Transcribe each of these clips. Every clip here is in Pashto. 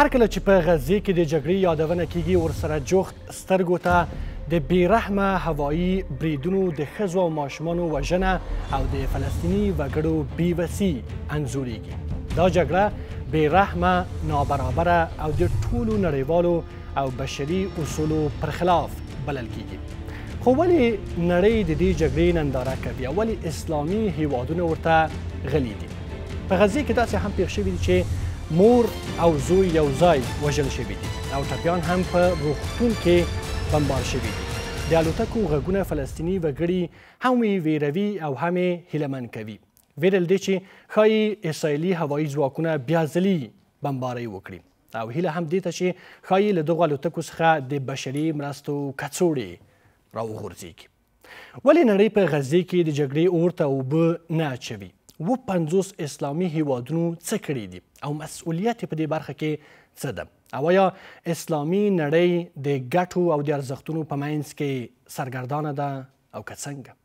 هر کله چې په غزه کې د جګړې یادونه کیږي ورسره جوخت سترګو ته د بیرحمه هوایی بریدونو د ښځو او ماشومانو وژنه او د فلسطیني وګړو بیوسي انځوریږي دا جګړه بیرحمه نابرابره او د ټولو نړیوالو او بشري اصولو پر خلاف بلل کیږي خو ولې نړۍ د دې جګړې ننداره کوي ولې اسلامي هیوادونه ورته غلي دي په غزه کې داسې هم پیښ شوي دي چې مور او زوی یو ځای وژل شوي دي او ټپیان هم په روغتون کې بمبار شوي دي د الوتکو غږونه فلسطیني وګړي هم یې ویروي او هم یې هیلهمن کوي ویرل دی چې ښایي اسرائیلي هوایي ځواکونه بیا ځلې بمبارۍ وکړي او هیله هم دې ته چې ښایي له دغو الوتکو څخه د بشري مرستو کڅوړې راوغورځېږي ولې نړۍ په غزې کې د جګړې اور ته اوبه نه اچوي و پنځوس اسلامي هیوادونو څه کړي دي او مسؤلیت په دې برخه کې څه ده او یا اسلامي نړۍ د ګټو او د ارزښتونو په مینځ کې سرګردانه ده او که څنګه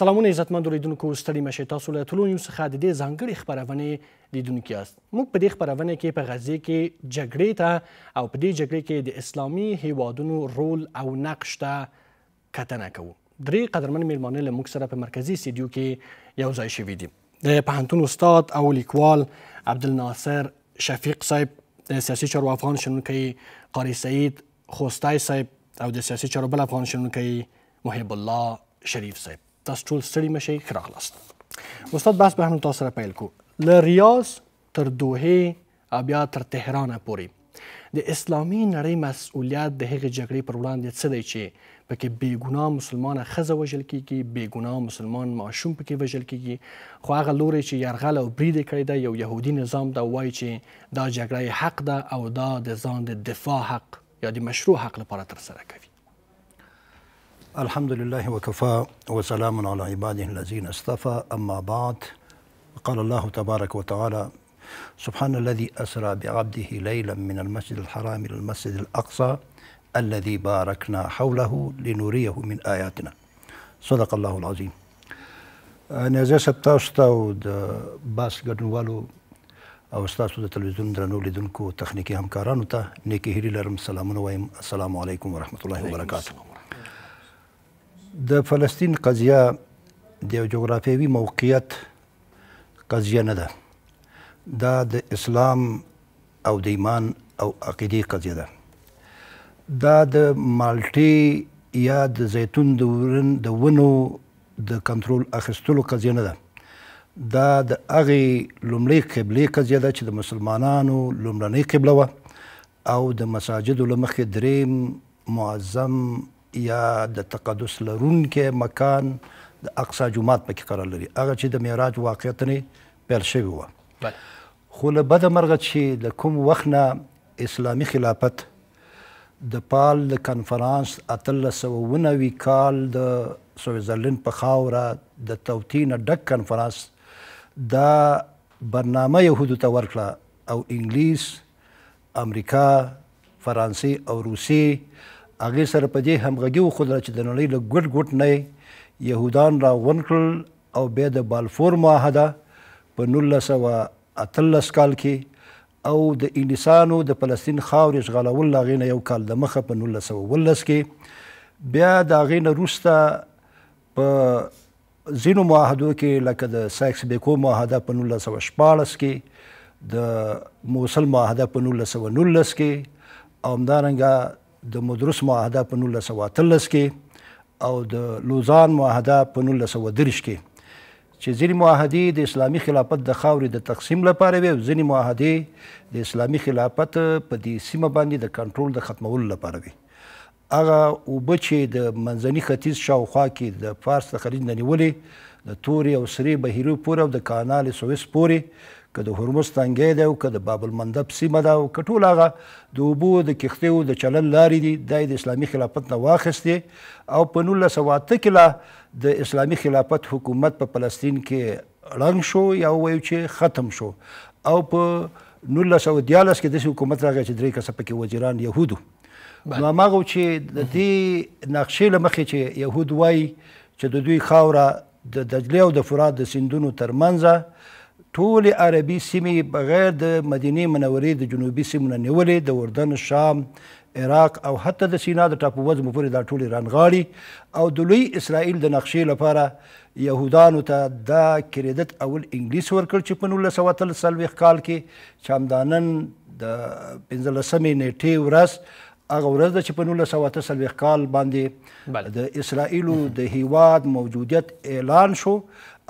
سلامونه عزتمن دوریدونکو ستړي مشه تاسو له ټولو نیوز څخه د دې ځانګړي خبرونه لیدونکي یاست موږ په دې خبرونه کې په غزه کې جګړې ته او په دې جګړې کې د اسلامي هیوادونو رول او نقش ته کتنه کوو درې قدرمن میلمانه له موږ سره په مرکزی سټډیو کې یو ځای شوي دي د پهنتون استاد او لیکوال عبدالناصر شفیق صاحب د سیاسي چارو افغان شنونکی قاری سعید خوستای صاحب او د سیاسي چارو بل افغان شنونکی محب الله شریف صاحب تاسو ټول ستړي مشي ښه راغلاست استاد بس به هم تاسو سره پیل کو له ریاض تر دوحې او بیا تر تهران پورې د اسلامي نړۍ مسؤلیت د هغې جګړې پر وړاندې څه دی چې پکې بیګناه مسلمانه خزه وژل کیږي بیګناه مسلمان ماشوم پکې وژل کیږي خو هغه لوري چې يرغل او برید کړی دی یو يهودي نظام دا وایي چې دا جګړه حق ده او دا د ځان د دفاع حق یا د مشروع حق لپاره تر سره کوي الحمدلله وکفا وسلام علی عباده الذين اصطفى اما بعد قال الله تبارك وتعالى سبحان الذي اسرى بعبده ليلا من المسجد الحرام الى المسجد الاقصى الذي باركنا حوله لنريه من آیاتنا صدق الله العظیم نیازی صاحب تاسو ته او د باس ګډونوالو او ستاسو د تلویزیون درنو لیدونکو تخنیکی همکارانو ته نیکې هیلې لرم سلامونه وایم السلام علیکم ورحمۃ الله وبرکاتہ د فلسطین قضیه د یو جغرافیوي موقعیت قضیه نه ده دا د اسلام او د ایمان او عقیدې قضیه ده دا د مالټي یا د زیتون د ورن د ونو د کنټرول اخستلو قضیه نه ده دا د هغې لومړۍ قبلې قضیه ده چې د مسلمانانو لومړنۍ قبله وه او د مساجدو له مخې دریم معظم یا د تقدس لرونکی مکان د اقصا جومات پکې قرار لري هغه چې د معراج واقعیت نه پیل شوی و خو له بده مرغه چې د کوم وخت نه اسلامي خلافت د پال د کنفرانس اتلس سوه اووه کال د سویزرلند په خاوره د توطیع نه ډک کنفرانس دا برنامه یهودو ته ورکړه او انګلیس امریکا فرانسې او روسیې هغې سره په دې همغږي وښودله چې د نړۍ له ګوټ ګوټ نه یهودان را ونکړل او بیا د بالفور معاهده په نولس سوه اتلس کال کې او د انګلیسانو د فلسطین خاورې اشغالول له هغې نه یو کال دمخه په نولس سوه اوولس کې بیا د هغې نه وروسته په ځینو معاهدو کې لکه د ساکس بیکو معاهده په نولس سوه شپاړس کې د موصل معاهده په نولس سوه نولس کې او همدارنګه د مدرس معاهده په نولس سوه اتلس کې او د لوزان معاهده په نولس سوه دېرش کې چې ځینې معاهدې د اسلامي خلافت د خاورې د تقسیم لپاره وي او ځینې معاهدې د اسلامي خلافت په دې سیمه باندې د کنټرول د ختمولو لپاره وي هغه اوبه چې د منځني ختیځ شاوخوا کې د فارس د خلیج نه نیولې د تورې او سرې بهیرو پورې او د کانال سویس پورې که د هرمز تنګی دی او که د باب المندب سیمه ده او که ټول هغه د اوبو د کښتیو د چلن لارې دي دا د اسلامي خلافت نه واخیستې او په نولس سوه اته کې لا د اسلامي خلافت حکومت په فلسطین کې ړنګ شو یا ووایو چې ختم شو او په نولس سوه دیارلس کې داسې حکومت راغی چې درې کسه پکې وزیران یهودو نو هماغه چې د دې نقشې له مخې چې یهود وایي چې د دوی خاوره د دجلې او د فرات د سیندونو ترمنځه ټول عربي سیمې بغیر د مدینه منورې د جنوبي سیمو نه نیولې د اردن شام عراق او حتی د سینا د ټاپووزمو پورې دا ټول ایران غاړي او د لوی اسرائیل د نقشې لپاره یهودانو ته دا کریدت اول انګلیس ورکړ چې په نولس سوه اتلس څلوېښت کال کې چامدانن د پنځلسمې نیټې ورځ هغه ورځ ده چې په نولس سوه اته څلوېښت کال باندې د اسرائیلو د هیواد موجودیت اعلان شو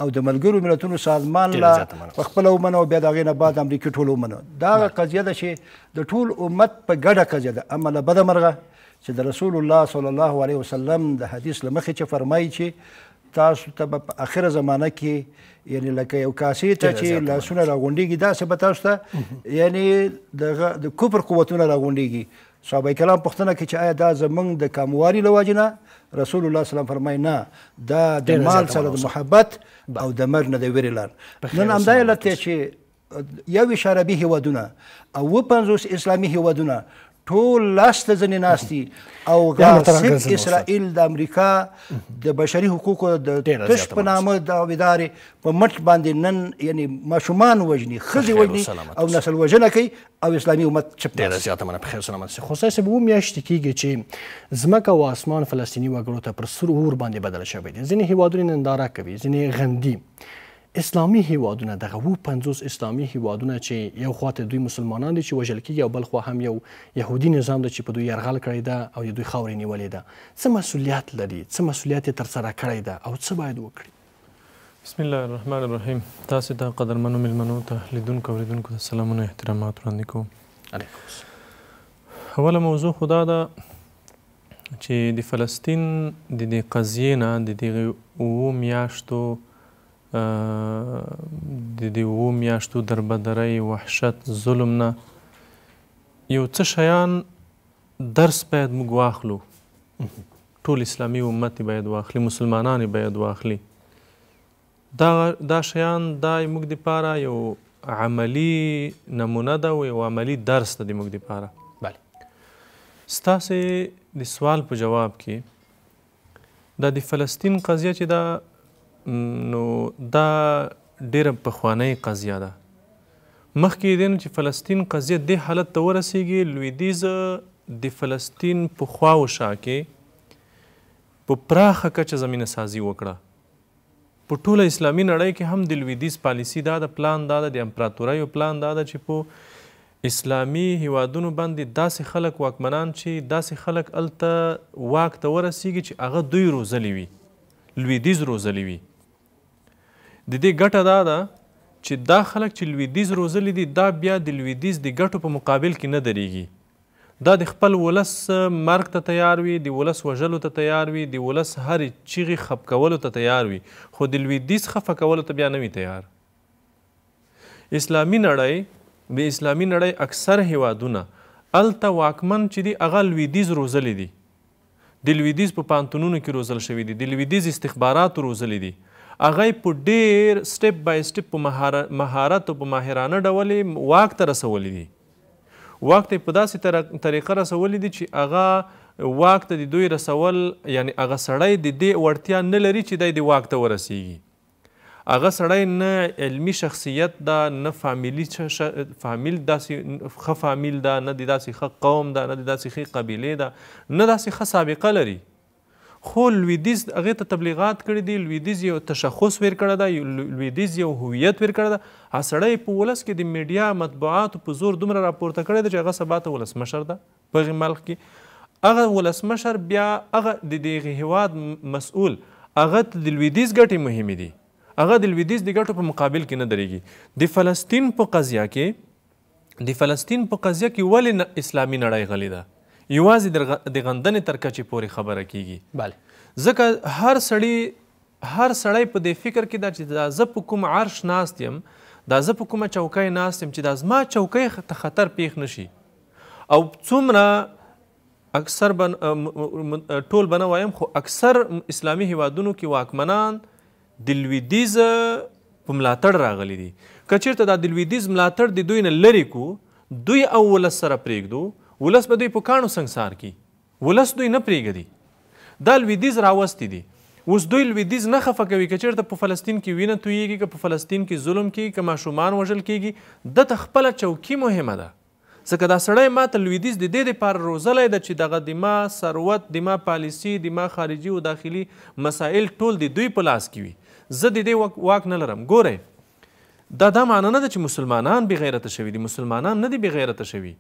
او د ملګرو ملتونو سازمان لا په خپل ومنه او بیا د هغې نه بعد امریکې ټول ومنه دا هغه قضیه ده چې د ټول امت په ګډه قضیه ده اما له بده مرغه چې د رسول الله صلی الله علیه وسلم د حدیث له مخې چې فرمایي چې تاسو ته په اخره زمانه کې یعنی لکه یو کاسې ته چې لاسونه راغونډېږي داسې به تاسو ته یعنی دغه د کفر قوتونه راغونډېږي صحابه کرام پوښتنه کوي چې آیا دا زمونږ د کمواري له وجې نه رسول الله صلی الله فرمای نه دا د مال سره د محبت او د مرګ نه د ویرې لار نن همدا علت دی چې یو اشاره به هیوادونه او و پنځوس اسلامي هیوادونه ټول لاسته ځنې ناستي او غاصب اسرائیل د امریکا د بشري حقوقو د تش په نامه د ادارې په مټ باندې نن یعنی ماشومان وژني ښځې وژني او نسل وژنه کوي او اسلامي امت چپ ډېره زیاته مننه پخیر سلامت سي خو ساسي به میاشتې کېږي چې ځمکه او اسمان فلسطیني وګړو ته پر سور اور باندې بدل شوی دی ځینې هیوادونه ننداره کوي ځینې غندي اسلامي هیوادونه دغه وو 50 اسلامي هیوادونه چې یو خواته دوی مسلمانان دي چې وجل کې یو بل خو هم یو يهودي نظام دی چې په دوی يرغل کړی دا او دوی خاورې نیولې ده څه مسولیت لري څه مسولیت تر سره کړی ده او څه باید وکړي بسم الله الرحمن الرحیم تاسو ته قدرمنو ملمنو ته لیدونکو اوریدونکو ته سلامونه احترامات وړاندې کوم علیکم السلام اوله موضوع خدا ده چې د فلسطین د دې قضیې نه د دې اوو میاشتو د دې وو میاشتو دربدرۍ وحشت ظلم نه یو څه شیان درس باید موږ واخلو ټول اسلامي امت باید واخلي مسلمانان باید واخلي دا دا شیان دا موږ د پاره یو عملی نمونه ده او یو عملی درس ده د موږ د پاره بله ستاسې د سوال په جواب کې دا د فلسطین قضیه چې دا نو دا ډیره پخوانی قضیه ده مخکې دین چې فلسطین قضیه دې حالت ته ورسیږي لویدیزه د فلسطین په خوا وشا کې په پراخه کچه زمینه سازی وکړه په ټوله اسلامي نړۍ کې هم د لویدیز پالیسی دا د پلان دا د امپراتورۍ پلان دا ده چې په اسلامي هیوادونو باندې داسې خلک واکمنان چې داسې خلک الته واک ته ورسیږي چې هغه دوی روزلی وي لویدیز روزلی وي د دې ګټه دا ده چې دا خلک چې لویدیز روزلی دي دا بیا د لویدیز د ګټو په مقابل کې نه درېږي دا د خپل ولس مرګ ته تیار وي د ولس وژلو ته تیار وي د ولس هرې چیغې خپ کولو ته تیار وي خو د لویدیز خفه کولو ته بیا نه وي تیار اسلامي نړۍ د اسلامي نړۍ اکثر هیوادونه الته واکمن چې دی هغه لویدیز روزلی دي د لویدیز په پانتونونو کې روزل شوي دي د لویدیز استخباراتو روزلی دي هغه په ډیر سټپ بای سټپ په مهارت او په ماهرانه ډول واک ته رسولي دي واک ته په داسې طریقه رسولي دي چې هغه واک ته د دوی رسول یعنی هغه سړی د دې وړتیا نه لري چې دی د واک ته ورسیږي هغه سړی نه علمی شخصیت دا نه فامیلی شا... فامیل داسې ښه فامیل دا نه د داسې ښه قوم دا نه د داسې ښې قبیلې دا نه داسې ښه سابقه لري خو لویدیز هغه ته تبلیغات کړی دی لویدیز یو تشخص ور کړی دی لویدیز یو هویت ور کړی دی ا سړی په ولس کې د میډیا مطبوعاتو په زور دومره راپورته کړی دی چې هغه سبا ته ولسمشر ده په هغې ملک کې هغه ولسمشر بیا هغه د دغې هیواد مسؤول هغه ته د لویدیز ګټې مهمې دي هغه د لویدیز د ګټو په مقابل کې نه درېږي د فلسطین په قضیه کې د فلسطین په قضیه کې ولې اسلامي نړۍ غلې ده یوازې د غندنې تر کچې پورې خبره کیږي بله ځکه هر سړی هر سړی په دې فکر کې دا چې دا زه په کوم عرش ناست یم دا زه په کومه چوکۍ ناست یم چې دا زما چوکۍ ته خطر پیښ نشي او څومره اکثر بن ټول بنه وایم خو اکثر اسلامي هیوادونو کې واکمنان د لویدیز په ملاتړ راغلي دي که چېرته دا د لویدیز ملاتړ د دوی نه لرې کو دوی اول سره پرېږدو ولس به دوی په کاڼو سنګسار کی ولس دوی نه پرېږدي دا لویدیز راوستي دي اوس دوی لویدیز نه خفه کوي که چېرته په فلسطین کې وینه تویږي که په فلسطین کې ظلم کیږي که ماشومان وژل کیږي دته خپله چوکي مهمه ده ځکه دا سړی ما ته لویدیز د دې دپاره روزلی ده چې دغه دما ثروت دما پالیسي دما خارجي او داخلي مسایل ټول د دوی په لاس کې وي زه د دې واک نه لرم ګورئ دا دا معنی نه ده چې مسلمانان بې غیرته شوي دي مسلمانان نه دي بې غیرته شوي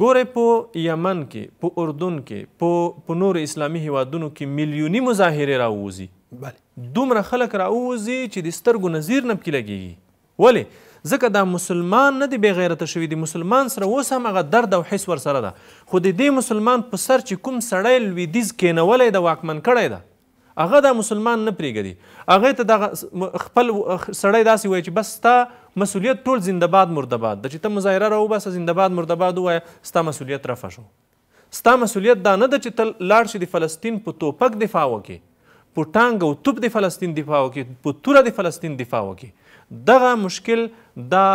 ګوره په یمن کې په اردن کې په په نور اسلامي هیوادونو کې میلیوني مظاهرې راووزي بله دومره خلک راووزي چې د سترګو نظیر نه پکې لګېږي ولې ځکه دا مسلمان نه دی بېغیرته شوي دی مسلمان سره اوس هم هغه درد او حس ورسره ده خو د دې مسلمان په سر چې کوم سړی لویدیز کینولی ده واکمن کړی ده هغه دا مسلمان نه پرېږدي هغې ته دغه خپل سړی داسې وایي چې بس ستا مسولیت ټول زندباد مردباد د چې ته مظاهره راوباسه زندباد مردباد ووایه ستا مسولیت رفع شو ستا مسولیت دا نه ده چې ته لاړ شي د فلسطین په توپک دفاع وکړي په ټانګ او توپ د فلسطین دفاع وکړي په توره د فلسطین دفاع وکړي دغه مشکل دا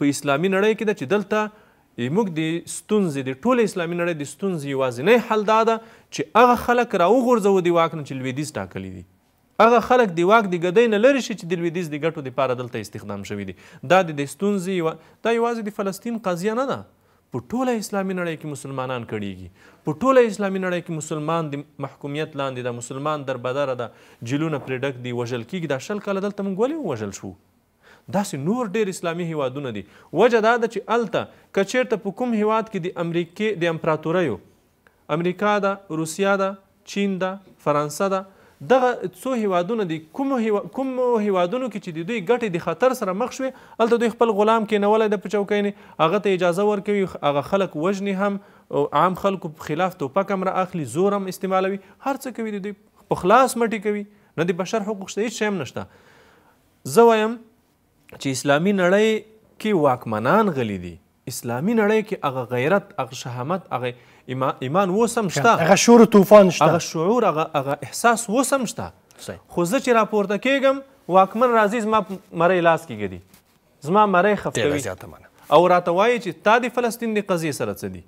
په اسلامي نړۍ کې ده چې دلته موږ د ستونزې د ټوله اسلامي نړۍ د ستونزې یوازینی حل دا ده چې هغه خلک راوغورځوو د واک نه چې لویدیځ ټاکلی دي هغه خلک د واک د ګدۍ نه لرې شي چې د لویدیز د ګټو دپاره دلته استخدام شوي دي دا د د ستونزې دا یوازې د فلسطین قضیه نه ده په ټوله اسلامي نړۍ کې مسلمانان کړیږي په ټوله اسلامي نړۍ کې مسلمان د محکومیت لاندې ده مسلمان دربدره ده جیلونه پرې ډک دي وژل کیږي دا شل کاله دلته موږ ولې وژل شو داسې نور ډېر اسلامي هیوادونه دي وجه دا ده چې هلته که چیرته په کوم هیواد کې د امریکې د امپراتوریو امریکا ده روسیه ده چین ده فرانسه ده دغه څو هیوادونه دي کوم کوم هیوادونو کې چې د دوی ګټې د خطر سره مخ شوي هلته دوی خپل غلام کېنولی د په چوکۍ هغه ته اجازه ورکوي هغه خلک وژني هم عام خلکو په خلاف توپک هم رااخلي زور هم استعمالوي هر څه کوي د دوی په خلاص مټې کوي نه د بشر حقوق شته هېڅ شی هم نشته زه وایم چې اسلامي نړۍ کې واکمنان غلي دي اسلامي نړۍ کې هغه غیرت هغه شهامت هغه ایمان ایمان وسم شته هغه شعور طوفان شته هغه شعور هغه احساس وسم شته خو زه چې راپورته کېږم واکمن راځي زما مری لاس کې دي زما مری خفتوي او راته وایي چې تا د فلسطین د قضیې سره څه دي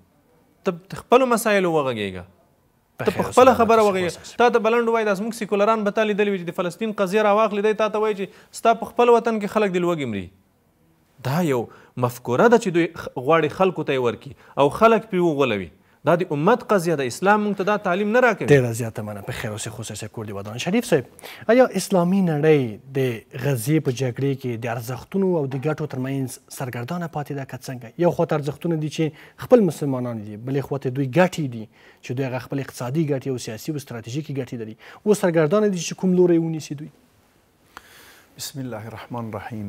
ته خپلو مسایلو وغږېږه ته په خپله خبره وغږېږه تا ته بلنډ وایي دا زموږ سیکولران به تا لیدلي وي چې د فلسطین قضیه راواخلې دی تا ته وایي چې ستا په خپل وطن کې خلک د لوږې مري دا یو مفکوره ده چې دوی غواړي خلکو ته یې ورکړي او خلک پرې وغولوي دا د امت قضیه ده اسلام موږ ته دا تعلیم نه راکوي ډېره زیاته مننه په خیر اوسې خوسه صاحب کور دي ودان شریف صاحب آیا اسلامي نړۍ د غزې په جګړې کې د ارزښتونو او د ګټو ترمنځ سرګردانه پاتې ده که څنګه یو خوا ته ارزښتونه دي چې خپل مسلمانان دي بلې خوا ته دوی ګټې دي چې دوی هغه خپل اقتصادي ګټې او سیاسي او ستراتیژیکي ګټې لري اوس سرګردانه دي چې کوم لوری ونیسي دوی بسم الله الرحمن الرحیم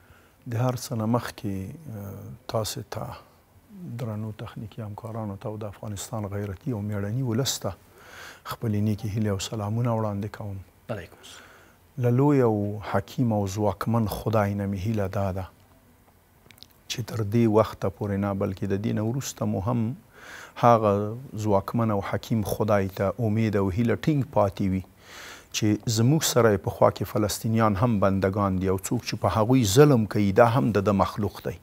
د هر څه نه مخکې تاسو ته تا درنو تخنیکی همکارانو ته او د افغانستان غیرتي او میړني ولس ته خپلې نیکې هیلې او سلامونه وړاندې کوم علیکم له لوی او حکیم او ځواکمن خدای نه مې هیله دا ده چې تر دې وخته پورې نه بلکې د دې نه وروسته مو هم هغه ځواکمن او حکیم خدای ته امید او هیله ټینګ پاتې وي چې زموږ سره په خوا کې فلسطینیان هم بندگان دي او څوک چې په هغوی ظلم کوي دا هم د مخلوق دی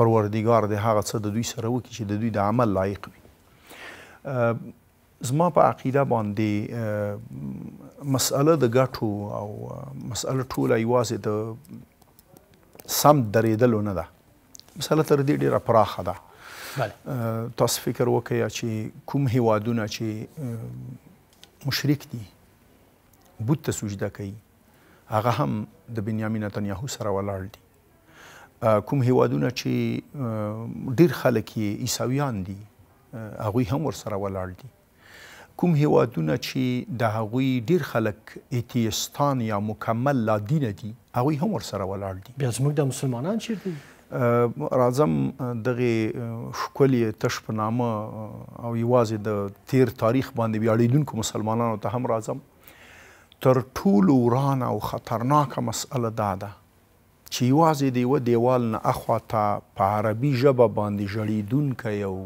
پروردگار د هغه څه د دوی سره وکړي چې د دوی د عمل لایق وي زما په عقیده باندې مسأله د ګټو او مسأله ټوله یوازې د سم درېدلو نه ده مسأله تر دې ډېره پراخه ده بله. تاسو فکر وکیا چې کوم هیوادونه چې مشرک دي بت ته سجده کوي هغه هم د بنیامین نتنیاهو سره ولاړ دي کوم هیوادونه چې ډیر خلک یې عیسویان دي هغوی هم ورسره ولاړ دي کوم هیوادونه چې د هغوی ډیر خلک ایتیستان یا مکمل لا دین دي هغوی هم ورسره ولاړ دي بیا زموږ د مسلمانان چیرته دي رازم دغه ښکلې تش په نامه او یوازې د تیر تاریخ باندې ویاړېدونکو مسلمانانو ته هم رازم تر ټولو ورانه او خطرناکه مسله دا ده چې یوازې د یوه دیوال نه اخواته په عربي ژبه باندې ژړېدونکی او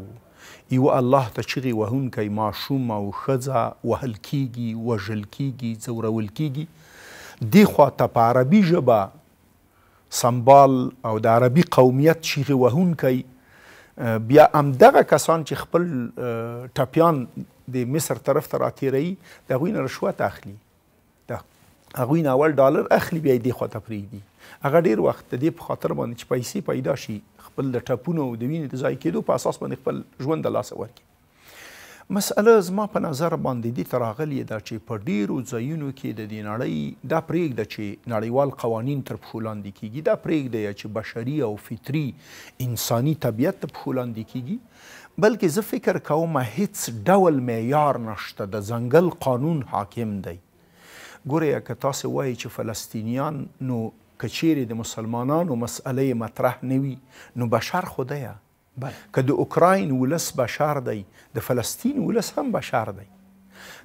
یوه الله ته چغې وهونکی ماشوم او ښځه وهل کیږي وژل کیږي ځورول کیږي دې خواته په عربي ژبه سمبال او د عربي قومیت چغې وهونکی بیا همدغه کسان چې خپل ټپیان د مصر طرف ته راتېروي د هغوی نه رشوت اخلي هغوی ناول ډالر اخلي بیا دې خواته پرېږدي هغه ډیر وخت د دې په خاطر باندې چې پیسې پیدا شي خپل د ټپونو او د وینې د ضایع کېدو په اساس باندې خپل ژوند د لاسه ورکړي مسله زما په نظر باندې دې تراغلی دا چې په ډیرو ځایونو کې د دې نړۍ دا پرېږده چې نړیوال قوانین تر پښو لاندې کیږي دا پرېږده چې بشري او فطري انساني طبیعت تر پښو لاندې کیږي بلکې زه فکر کوم هیڅ ډول معیار نشته د ځنګل قانون حاکم دی ګوره که تاسو وایي چې فلسطینیان نو کچیرې د مسلمانانو مسئله مطرح نوي نو بشر خدایه که د اوکراین ولس بشر دی د فلسطین ولس هم بشر دی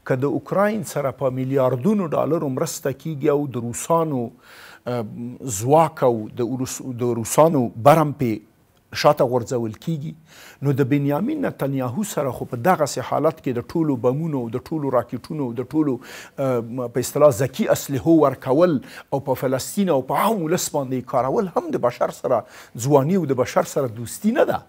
که د اوکراین سره په میلیارډونو ډالرو مرسته کیږي او د روسانو ځواک او د روسانو برم پې شاته غورځول کیږي نو د بنیامین نتنیاهو سره خو په دغه حالت کې د ټولو بمونو د ټولو راکټونو د ټولو په اصطلاح ذکی اسلحه ورکول او په فلسطین او په عام ولس باندې کارول هم د بشر سره ځواني او د بشر سره دوستی نه ده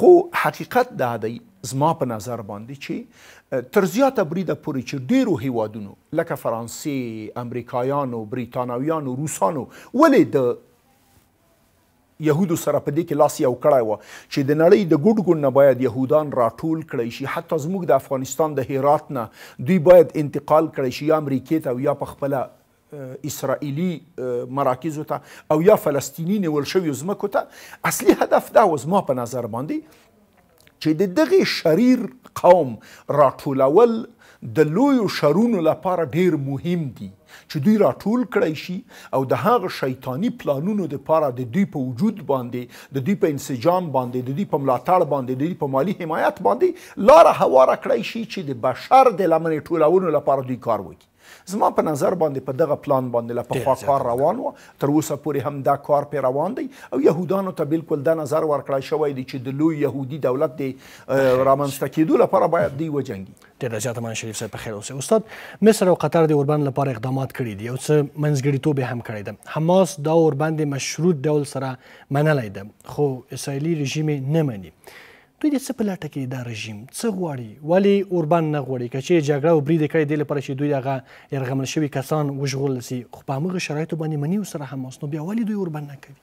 خو حقیقت دا دی زما په نظر باندې چې تر زیاته بریده پورې چې ډیرو هیوادونو لکه فرانسې امریکایانو بریتانویانو روسانو ولې د يهودو سره په دې کې لاس یو کړای و چې د نړۍ د ګډ ګډ نه باید يهودان راټول کړي شي حتی زموږ د افغانستان د هرات نه دوی باید انتقال کړي شي یا امریکې ته یا په خپل اسرائیلی مراکزو ته او یا فلسطینی نیول شوی زمکو ته اصلي هدف دا و زما په نظر باندې چې د دغه شریر قوم راټولول د لویو شرونو لپاره ډیر مهم دي چې دوی راټول کړی شي او د هغه شیطانی پلانونو د پاره د دوی په وجود باندې د دوی په انسجام باندې د دوی په ملاتړ باندې د دوی په مالی حمایت باندې لار هواره کړی شي چې د بشر د لمنې ټولولو لپاره دوی کار وکړي زما په نظر باندې په دغه پلان باندې لا په خوا کار روان و تر اوسه پورې هم دا کار پی روان دی او يهودانو ته بالکل دا نظر ورکړای شوی دی چې د لوی يهودي دولت دی رامنځته کیدو لپاره باید دی وجنګي ډیر زیات مان شریف صاحب په خیر اوسه استاد مصر او قطر د اوربند لپاره اقدامات کړي دي او څه منځګړیتوب هم کړی دی حماس دا اوربند مشروط ډول سره منلای دی خو اسرایلی رژیم نه مني دوی د څه په لټه کې دا رژیم څه غواړي ولی اوربان نه غواړي که چې جګړه او برید کړي د لپاره چې دوی هغه يرغمل شوی کسان وژغول سي خو په هغه شرایطو باندې منی وسره حماس نو بیا ولی دوی اوربان نه کوي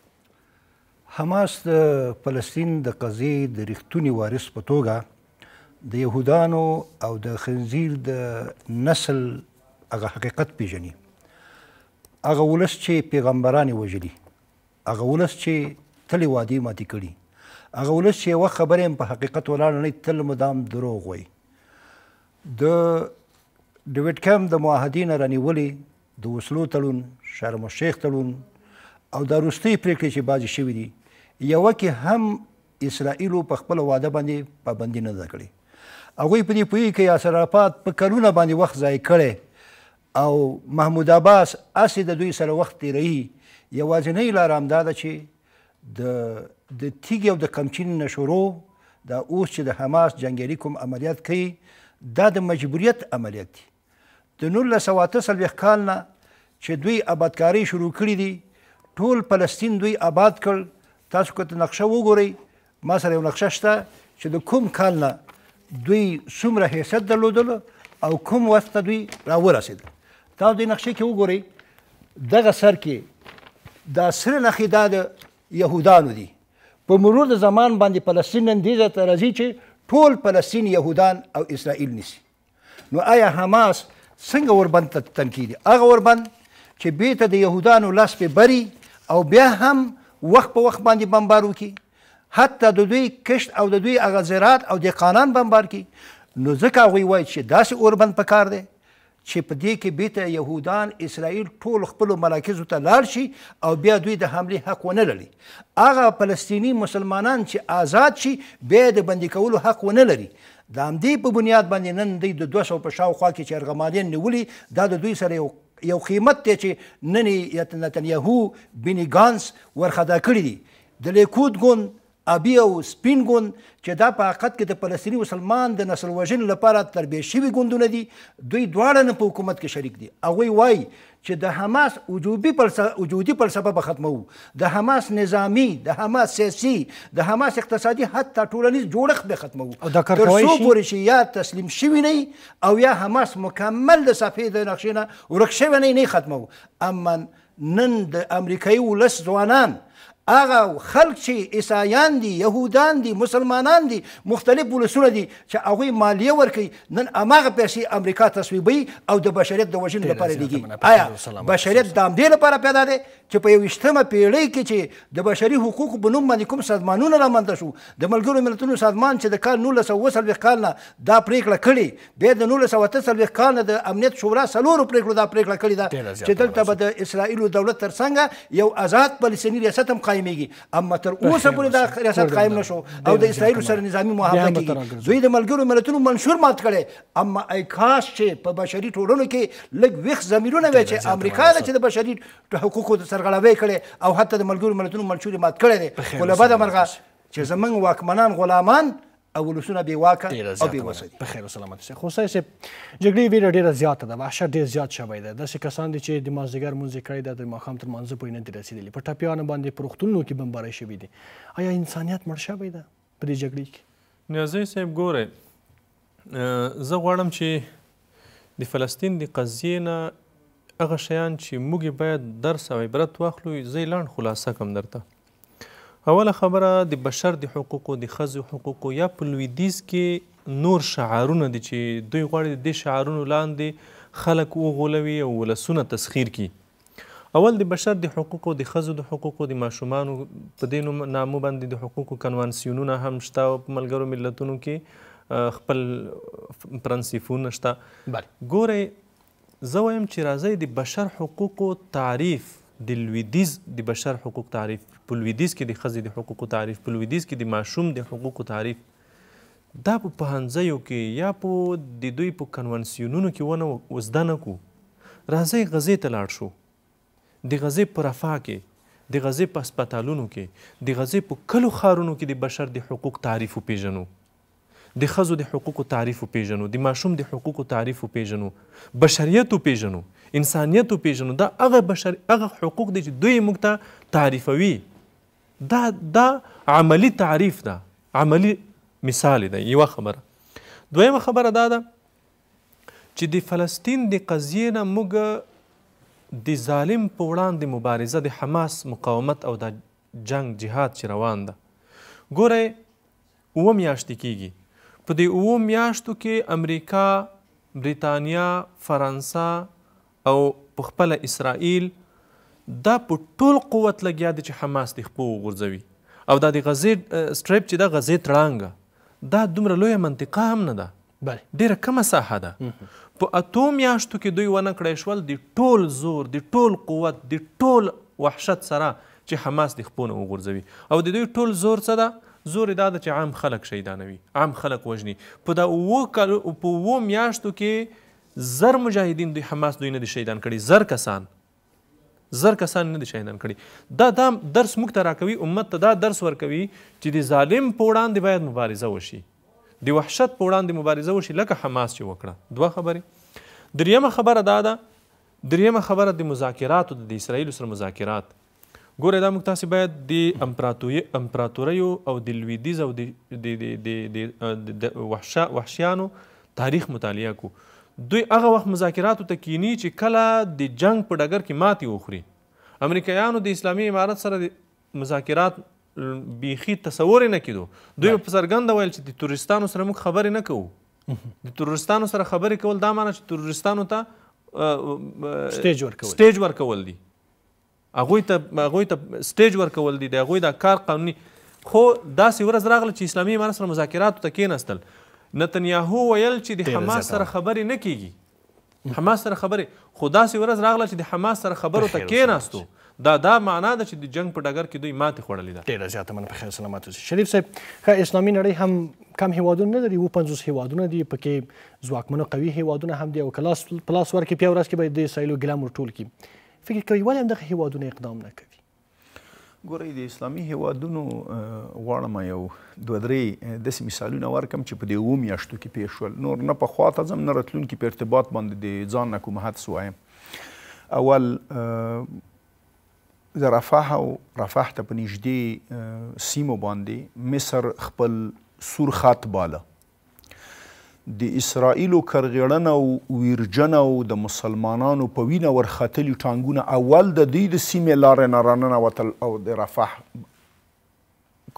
حماس د فلسطین د قضیې د ریښتونی وارث په توګه د يهودانو او د خنزیر د نسل هغه حقیقت پیژني هغه ولس چې پیغمبراني وجلي هغه ولس چې تلې وادي ماتې کړي هغه ولس چې یوه خبره هم په حقیقت ولاړه نه تل مدام دروغ وایي د ډیوډ کیم د معاهدین رانیولې د وسلو تړون شرم الشیخ تړون او د وروستۍ پرېکړې چې بعضې شوي دي یوه کې هم اسرائیلو په خپله واده باندې پابندي نه ده کړې هغوی په دې پوهیږي که یاسر عرفات په کلونه باندې وخت ضایع کړی او محمود عباس هسې د دوی سره وخت تېروي یوازینۍ لاره همدا ده چې د د تیګ او د کمچین نشورو دا اوس چې د حماس جنگیری کوم عملیات کوي دا د مجبوریت عملیات دي د 1948 کال نه چې دوی آبادکاری شروع کړی دي ټول فلسطین دوی آباد کړ تاسو کته نقشه وګورئ ما سره یو نقشه شته چې د کوم کال نه دوی څومره حیثیت درلودل او کوم وخت دوی راورسېدل تاسو د نقشې کې وګورئ دغه سر کې دا سره نخې دا د يهودانو دي په مرور د زمان باندې فلسطین نن دې ته راځي چې ټول فلسطین يهودان او اسرائیل نسی نو آیا حماس څنګه وربند تنکید هغه وربند چې بیت د يهودانو لاس په بری او بیا هم وخت په وخت باندې بمبار وکي حتی د دوی کشت او د دوی اغه زراعت او د قانون بمبار کی نو ځکه غوي وای چې داسې اوربند پکار دی چې په دې کې بیت يهودان اسرائیل ټول خپل مراکزو ته لاړ شي او بیا دوی د حمله حق ونه لري هغه فلسطینی مسلمانان چې آزاد شي بیا د بندي کولو حق ونه لري د همدې په بنیاد باندې نن دوی د 200 په شاوخوا کې چې ارغمالین نیولې دا د دوی سره یو یو قیمت دی چې نن نتنیاهو بنی ګانس ورخدا کړی دی د لیکود ګوند ابي او سپین ګوند چې دا په حقیقت کې د فلسطیني مسلمان د نسل وژنې لپاره تربیه شوي ګوندونه دي دوی دواړه نه په حکومت کې شریک دي هغوی وایي چې د حماس وجوبي وجودي فلسفه به ختموو د حماس نظامی د حماس سیاسي د حماس اقتصادي حتی ټولنیز جوړښت به ختموو تر څو پورې چې یا تسلیم شوي نه او یا حماس مکمل د صفحې د نقشې نه ورک شوی نه ختموو اما نن د امریکایي ولس ځوانان هغه خلک چې عیسایان دي يهودان دي مسلمانان دي مختلف ولسونه دي چې هغوی مالیه ورکوي نن هماغه پیسې امریکا تصویبوي او د بشریت د وژنې لپاره لګي آیا بشریت د همدې لپاره پیدا دی چې په یوشتمه پیړۍ کې چې د بشري حقوقو په نوم باندې کوم سازمانونه رامنځته شو د ملګرو ملتونو سازمان چې د کال نولس اوه څلوېښت کال نه دا پریکړه کړې بیا د نولس اته څلوېښت کال نه د امنیت شورا څلورو پریکړو دا پریکړه کړې ده چې دلته به د اسرائیلو دولت تر څنګه یو آزاد فلسطیني ریاست هم قایمېږي اما تر اوسه پورې دا ریاست قایم نه شو او د اسرائیلو سره نظامي محافظه کېږي دوی د ملګرو ملتونو منشور مات کړی اما ای کاش چې په بشري ټولنو کې لږ ویښ ضمیرونه وی چې امریکا ده چې د بشري حقوقو د سره سرغړاوی کړي او حتی د ملګرو ملتونو ملچوري مات کړي دي خو له بده مرغه چې زمونږ واکمنان غلامان او ولسونه بې واکه او بې وسه دي په خیر او سلامت شه خو سې جګړې ویره ډیره زیاته ده وحشت ډیر زیات شوی ده داسې کسان دي چې د مازدیګر مونځ کړی ده د ماښام تر مانځه پورې نه دي رسیدلي په ټاپیانو باندې پروختونو کې بمبارۍ شوې دي آیا انسانیت مړ شوی ده په دې جګړې کې نیازی صاحب ګوره زه غواړم چې د فلسطین د قضیې نه هغه شیان چې موږ باید درس او عبرت واخلو زه لاند خلاصه کوم درته اوله خبره د بشر د حقوقو د ښځو حقوقو یا په لویدیز کې نور شعارونه دي چې دوی غواړي د شعارونو لاندې خلک وغولوي او ولسونه تسخیر کړي اول د بشر د حقوقو د ښځو د حقوقو د ماشومانو په دې نامو باندې د حقوقو کنوانسیونونه هم شته او په ملګرو ملتونو کې خپل پرنسیفونه شته ګورئ زه وایم چې راځي د بشر حقوقو تعریف د لویدیز د بشر حقوق تعریف په لویدیز کې د ښځې د حقوقو تعریف په لویدیز کې د ماشوم د حقوقو تعریف دا په پوهنځیو کې یا په د دوی په کنونسیونونو کې ونه وزده نه کو راځئ غزې ته لاړ شو د غزې په رفا کې د غزې په هسپتالونو کې د غزې په کلو ښارونو کې د بشر د حقوق تعریف وپیژنو د خزو د حقوقو تعریف پیژنو د ماشوم د حقوقو تعریف پیژنو بشریت پیژنو انسانیت پیژنو دا هغه بشر هغه حقوق دي چې دوی موږ ته تعریفوي دا دا عملی تعریف ده عملی مثال ده یوه خبره دویمه خبره دا ده چې د فلسطین د قضیې نه موږ د ظالم په وړاندې مبارزه د حماس مقاومت او د جنگ جهاد چې روان ده ګورئ اوه میاشتې کیږي په دې اوو میاشتو کې امریکا بریتانیا فرانسه او په خپله اسرائیل دا په ټول قوت لګیا دي چې حماس د خپو وغورځوي او دا د غزې سټریپ چې دا غزې تړانګه دا دومره لویه منطقه هم نه ده ډیره کمه ساحه ده په اتو میاشتو کې دوی ونه کړی شول د ټول زور د ټول قوت د ټول وحشت سره چې حماس د خپونه وغورځوي او د دوی ټول زور څه ده زور دا د چې عام خلک شهیدانوي عام خلک وژني په دا اوو کالو په اوو میاشتو کې زر مجاهدین دوی حماس دوی نه دي شهیدان کړي زر کسان زر کسان نه دي شهیدان کړي دا دا درس موږ ته راکوي امت ته دا درس ورکوي چې د ظالم په وړاندې باید مبارزه وشي د وحشت په وړاندې مبارزه وشي لکه حماس چې وکړه دوه خبرې دریمه خبره دا ده دریمه خبره د مذاکراتو د اسرایلو سره مذاکرات ګوره دا موږ تاسې باید د امپراتوري امپراتوریو او د لویدیز او د وحشیانو تاریخ مطالعه کو دوی هغه وخت مذاکراتو ته کینی چې کله د جنگ په ډګر کې ماتې وخوري امریکایانو د اسلامي امارت سره مذاکرات بیخي تصور نه کیدو دوی په څرګنده ویل چې د تورستانو سره موږ خبرې نه کوو د تورستانو سره خبرې کول دا معنی چې تورستانو ته سټیج ورکول سټیج ورکول دي هغوی ته هغوی ته سټیج ورکول دي د هغوی دا کار قانوني خو داسې ورځ راغله چې اسلامي ایمان سره مذاکراتو ته کېناستل نتنیاهو ویل چې د حماس سره خبرې نه کیږي حماس سره خبرې خو داسې ورځ راغله چې د حماس سره خبرو ته کېناستو دا دا معنا ده چې د جنگ په ډګر کې دوی ماتې خوړلې ده ډېره زیاته مننه په خیر سلامت اوسئ شریف صاحب ښه اسلامي نړۍ هم کم هیوادونه نه لري اووه پنځوس هیوادونه دي پکې ځواکمنه قوي هیوادونه هم دي او که لاس په لاس ورکړي بیا ورځ کې به د اسرائیلو ګیله ورټول کړي فکر کوي ولې همدغه هیوادونه اقدام نه کوي ګورئ د اسلامي هیوادونو غواړم یو دوه درې داسې مثالونه ورکم چې په دې اوو میاشتو کې پیښ شول نور نه پخوا ته ځم نه راتلونکي په ارتباط باندې د ځان نه کوم حدس وایم اول د رفح او رفح ته په نږدې سیمو باندې مصر خپل سور خط باله د اسرائیلو کرغړنه او ویرجن او د مسلمانانو په وینه ورختلي ټانګونه اول د دوی د سیمې لارې نه راننه وتل او د رفح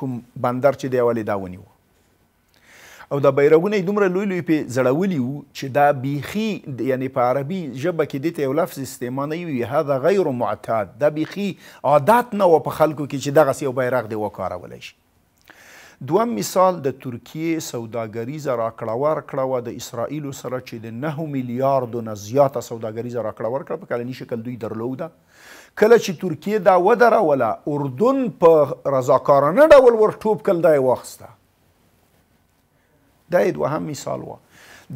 کوم بندر چې دی اولې دا ونیو او دا بیرغونه یې دومره لوی لوی پې زړولي وو چې دا بیخي یعنې په عربي ژبه کې دې ته یو لفظ استعمالوي وي هذا غیر معتاد دا بیخي عادت نه و په خلکو کې چې دغسې یو بیرغ دې وکارولی شي دوم مثال د ترکیه سوداګریزه راکړه ورکړه وه د اسرائیلو سره چې د نهو میلیاردو نه زیاته سوداګریزه راکړه ورکړه په کلني شکل دوی درلوده کله چې ترکیه دا ودروله اردن په رضاکارانه ډول ورټوپ کړل دا یې واخیسته دا یې دوهم مثال وه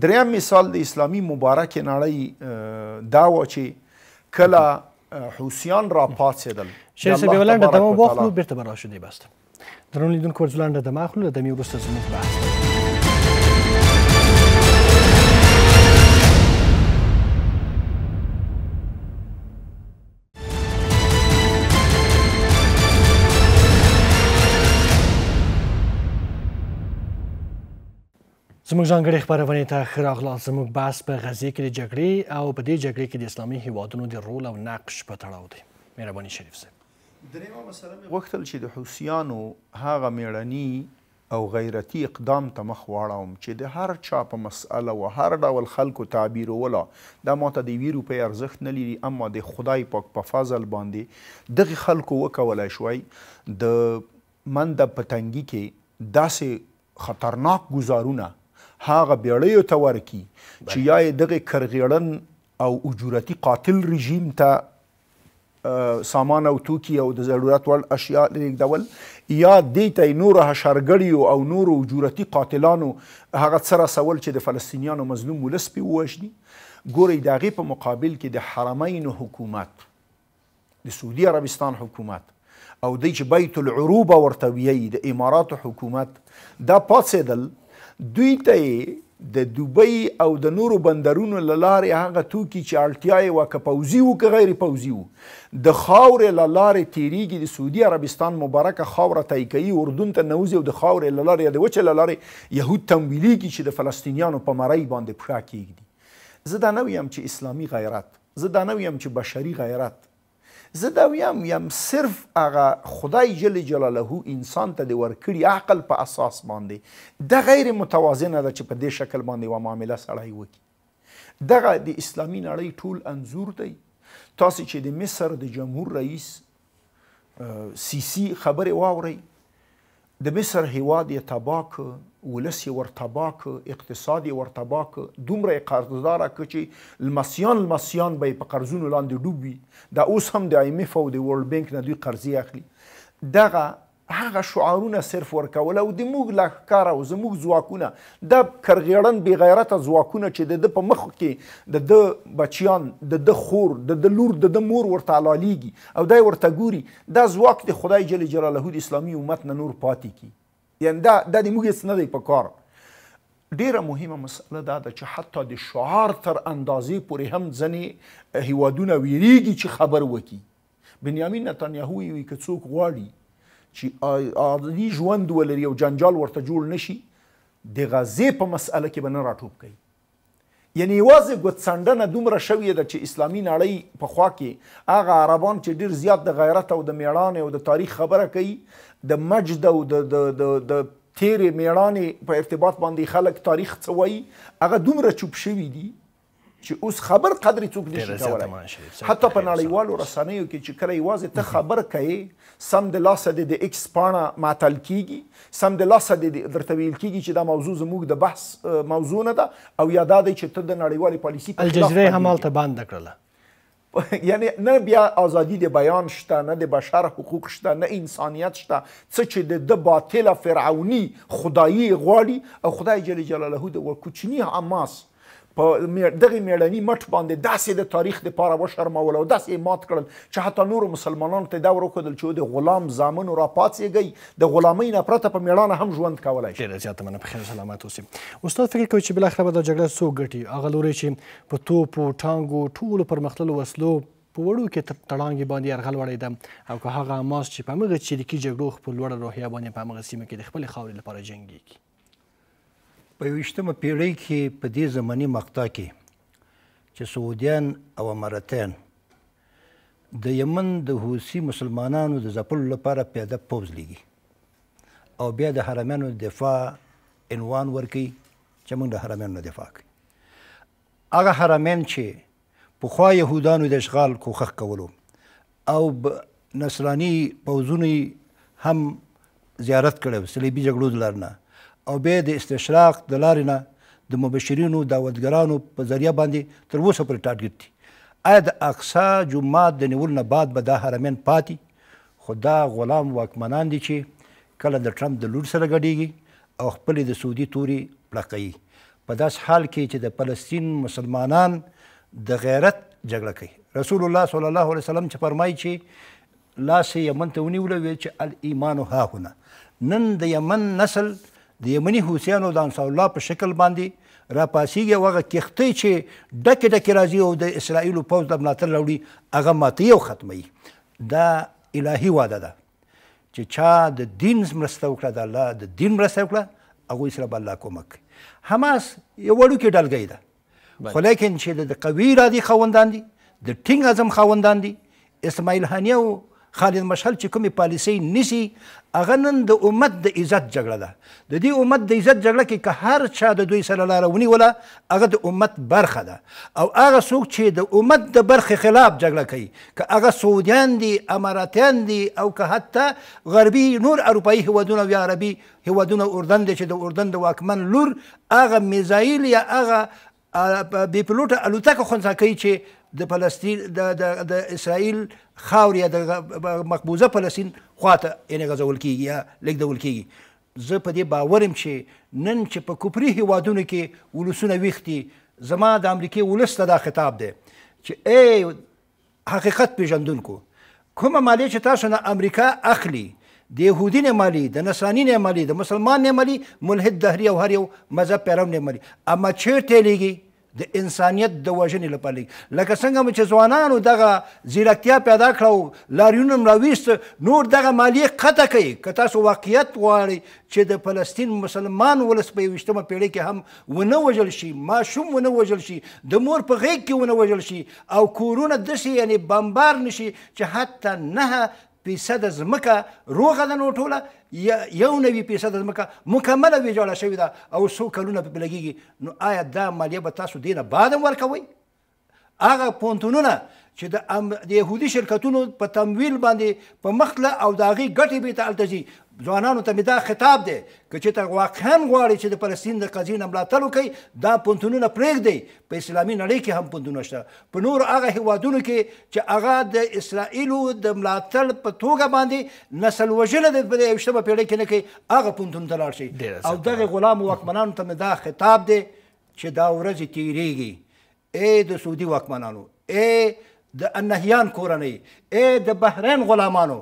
دریم مثال د اسلامي مبارکې نړۍ دا وه چې کله حوسیان را پاڅېدل شیخ صاحب یو لنډه دمه واخلو بیرته به راشو دی بس درنو لیدونکو ورځلانډه د ماخلو د می ورسته زموږ بحث زموږ ځانګړي خبرونه ته خراغلا زموږ بحث په غزې کې د جګړې او په دې جګړې کې د اسلامي هیوادونو د رول او نقش په تړاو دی مهرباني شریف صاحب دریمه مسله مې وختل چې د حوسیانو هغه میړنی او غیرتی اقدام ته مخ واړوم چې د هر چا په مسأله او هر ډول خلکو تعبیر ولا دا ماته د ویرو په ارزښت نه لري اما د خدای پاک په پا فضل باندې دغه خلکو وکولای شوي د من د پتنګي کې داسې خطرناک گزارونه هغه بیړیو ته ورکی چې یا دغه کرغیړن او اجورتي قاتل رژیم ته سامان او توکي او د ضرورت وړ اشیاء لېږدول یا دې ته نور هشرګړیو او نور جورتي قاتلانو هغه سره سوال چې د فلسطینیانو مظلوم ولس په وژني ګورې د هغې په مقابل کې د حرمین حکومت د سعودي عربستان حکومت او دی چې بیت العروبه ورته ویي د امارات حکومت دا پاڅېدل دوی ته د دوبۍ او د نورو بندرونو لارې هغه توکي چې اړتیا و که پوزي و که غیر پوزي و د خاورې لارې تیریږي د سعودي عربستان مبارکه خاوره تای کوي اردن ته نوځي او د خاورې لارې د وچه لارې یهود تمویلیږي چې د فلسطینیانو په مرۍ باندې پښه کیږدي زه دا نه وایم چې اسلامي غیرت زه دا نه وایم چې بشري غیرت زه دا ویم یم صرف هغه خدای جل جلاله انسان ته د ورکړي عقل په اساس باندې دا غیر متوازنه ده چې په دې شکل باندې و معامله سړی وکړي دغه د اسلامي نړۍ ټول انظور دی تاسو چې د مصر د جمهور رئیس سیسی خبرې واورئ د مصر هیواد یې تباه ولس ورته باک اقتصادي ورته باک دومره قرضدار کچې المسیان المسیان به په قرضونو لاندې ډوبي دا اوس هم د ایم اف او د ورلد بانک نه دوی قرضې اخلي دغه هغه شعارونه صرف ورکول او د موږ لخکار او زموږ ځواکونه د کرغیړن بی غیرته ځواکونه چې د په مخ کې د د بچیان د د خور د د لور د د مور ورته لالیږي او دای ورته ګوري دا ځواک د خدای جل جلاله د اسلامي امت نه نور پاتې کی یعنی دا د موږ هیڅ نه دی په کار ډیره مهمه مسله دا ده چې حتی د شعار تر اندازې پورې هم ځنې هیوادونه ویریږي چې خبر وکړي بنیامین نتانیاهو وی که څوک غواړي چې عادي ژوند ولري او جنجال ورته جوړ نشي د غزې په مسله کې به نه راټوب کوي یعنی یوازې ګوتڅنډنه دومره شوې ده چې اسلامي نړۍ په خوا کې هغه عربان چې ډیر زیات د غیرت او د میړانې او د تاریخ خبره کوي د مجد او د د د د تیرې میړانې په ارتباط باندې خلک تاریخ څه وایي هغه دومره چوپ شوي دي چې اوس خبر قدر څوک نشي کولای حتی په نړیوالو رسنیو کې چې کله یوازې ته خبر کوي سم د لاسه د ایکس پاڼه معطل کیږي سم د لاسه د درته ویل کیږي چې دا موضوع زموږ د بحث موضوع نه ده او یا دا دی چې ته د نړیوالې پالیسي په الجزیره هم هلته بند کړله یعنی نه بیا ازادي د بیان شته نه د بشر حقوق شته نه انسانیت شته څه چې د باطل فرعونی خدایي غواړي او خدای جل جلاله د کوچنی حماس په دغه میړنی مټ باندې داسې د تاریخ د پاره وشرمول او داسې مات کړل چې حتی نور مسلمانانو ته دا ورکول چې د غلام زامن را پاتېږي د غلامۍ نه پرته په میړانه هم ژوند کولای شي ډېر زیات مننه په خیر سلامات اوسئ استاد فکر کوي چې بل اخره به دا جګړه څو ګټي هغه لوري چې په توپ او ټانګو ټولو پرمختللو وسلو په وړو کې تړانګې باندې یرغل وړی ده او که هغه حماس چې په همغه چریکي جګړو خپل لوړه روحیه باندې په همغه سیمه کې د خپلې خاورې لپاره جنګېږي په ویشتمه پیړۍ کې په دې زمانی مقطع کې چې سعودیان او اماراتیان د یمن د حوسی مسلمانانو د ځپلو لپاره پیاده پوځ لیږي او بیا د حرمینو دفاع عنوان ورکي چې موږ د حرمینو دفاع کوي هغه حرمین چې پخوا یهودانو د اشغال کوښښ کولو او نصرانی پوځونه هم زیارت کړو صلیبي جګړو دلارنه او به د استشراق د لارې نه د مبشرینو دعوتګرانو په ذریعه باندې تر اوسه پورې ټارګټ دي آیا د اقصا جومات د نیول نه بعد به دا حرمین پاتې خو دا غلام واکمنان دي چې کله د ټرمپ د لور سره ګډیږي او خپلې د سعودي توري پړقوي په داس حال کې چې د فلسطین مسلمانان د غیرت جګړه کوي رسول الله صلی الله علیه وسلم چې فرمایي چې لاس یمن ته ونیول وی چې الایمان ها هنا نن د یمن نسل د یمني حوثیانو د انصار الله په شکل باندې راپاسیږي او هغه کښتۍ چې ډکې ډکې راځي او د اسرائیلو پوځ د ملاتړ راوړي هغه ماتوي او ختموي دا الهي وعده ده چې چا د دین مرسته وکړه د الله د دین مرسته وکړه هغوی سره به الله کومک حماس یو وړوکی ډلګۍ ده خو لیکن چې د قوي ارادې خاوندان دي د ټینګ عزم خاوندان دي اسماعیل هانیه خالد مشهل چې کومې پالیسۍ نیسي هغه نن د امت د عزت جګړه ده د دې امت د عزت جګړه کې که هر چا د دوی سره لاره ونیوله هغه د امت برخه ده او هغه څوک چې د امت د برخې خلاف جګړه کوي که هغه سعودیان دي اماراتیان دي او که حتی غربي نور اروپایي هیوادونه یا عربي هیوادونه اردن دی چې د اردن د واکمن لور هغه میزایل یا هغه بې پیلوټه الوتکه خونسا کوي چې د فلسطین د د د اسرائیل خاورې د مقبوضه فلسطین خواته یعنی غزول کیږي یا لګدول کیږي زه په دې باورم چې نن چې په کوپري هیوادونو کې ولوسونه ویختي زما د امریکای ولس ته دا خطاب دی چې ای حقیقت پیژندونکو کومه مالیه چې تاسو نه امریکا اخلي د يهودي نه مالی د نصراني نه مالی د مسلمان نه مالی ملحد دهری او هر یو مذهب پیرو نه مالی اما چیرته لګي د انسانیت د وژنې لپاره لکه څنګه چې ځوانانو دغه ځیرکتیا پیدا کړه او لاریون راویست نور دغه مالیه قطع کوي که تاسو واقعیت غواړئ چې د فلسطین مسلمان ولس په یویشتمه پیړۍ کې هم ونه وژل شي ماشوم ونه وژل شي د مور په غیږ کې ونه وژل شي او کورونه داسې یعنې بمبار نشي چې حتی نهه فیصده ځمکه روغه ده نو ټوله یو نوي فیصد ځمکه مکمله وی جوړه شوې ده او څو کلونه په لګیږي نو آیا دا مالیه به تاسو دینه بعد هم ورکوئ هغه پونتونونه چې د ام... يهودي شرکتونو په تمویل باندې په مخله او د هغې ګټې به ته التځي ځوانانو ته مې دا خطاب دی که چېرته واقعا غواړئ چې د فلسطین د قضیې نه ملاتړ وکړئ دا پوهنتونونه پرېږدئ په اسلامي نړۍ کې هم پوهنتونونه شته په نورو هغه هیوادونو کې چې هغه د اسرائیلو د ملاتړ په توګه باندې نسل وژنه د یویشتمه پیړۍ کې نه کوي هغه پوهنتون ته لاړ شئ او دغه غلامو واکمنانو ته مې دا خطاب دی چې دا ورځې تیریږي ای د سعودي واکمنانو ای د النهیان کورنۍ ای د بحرین غلامانو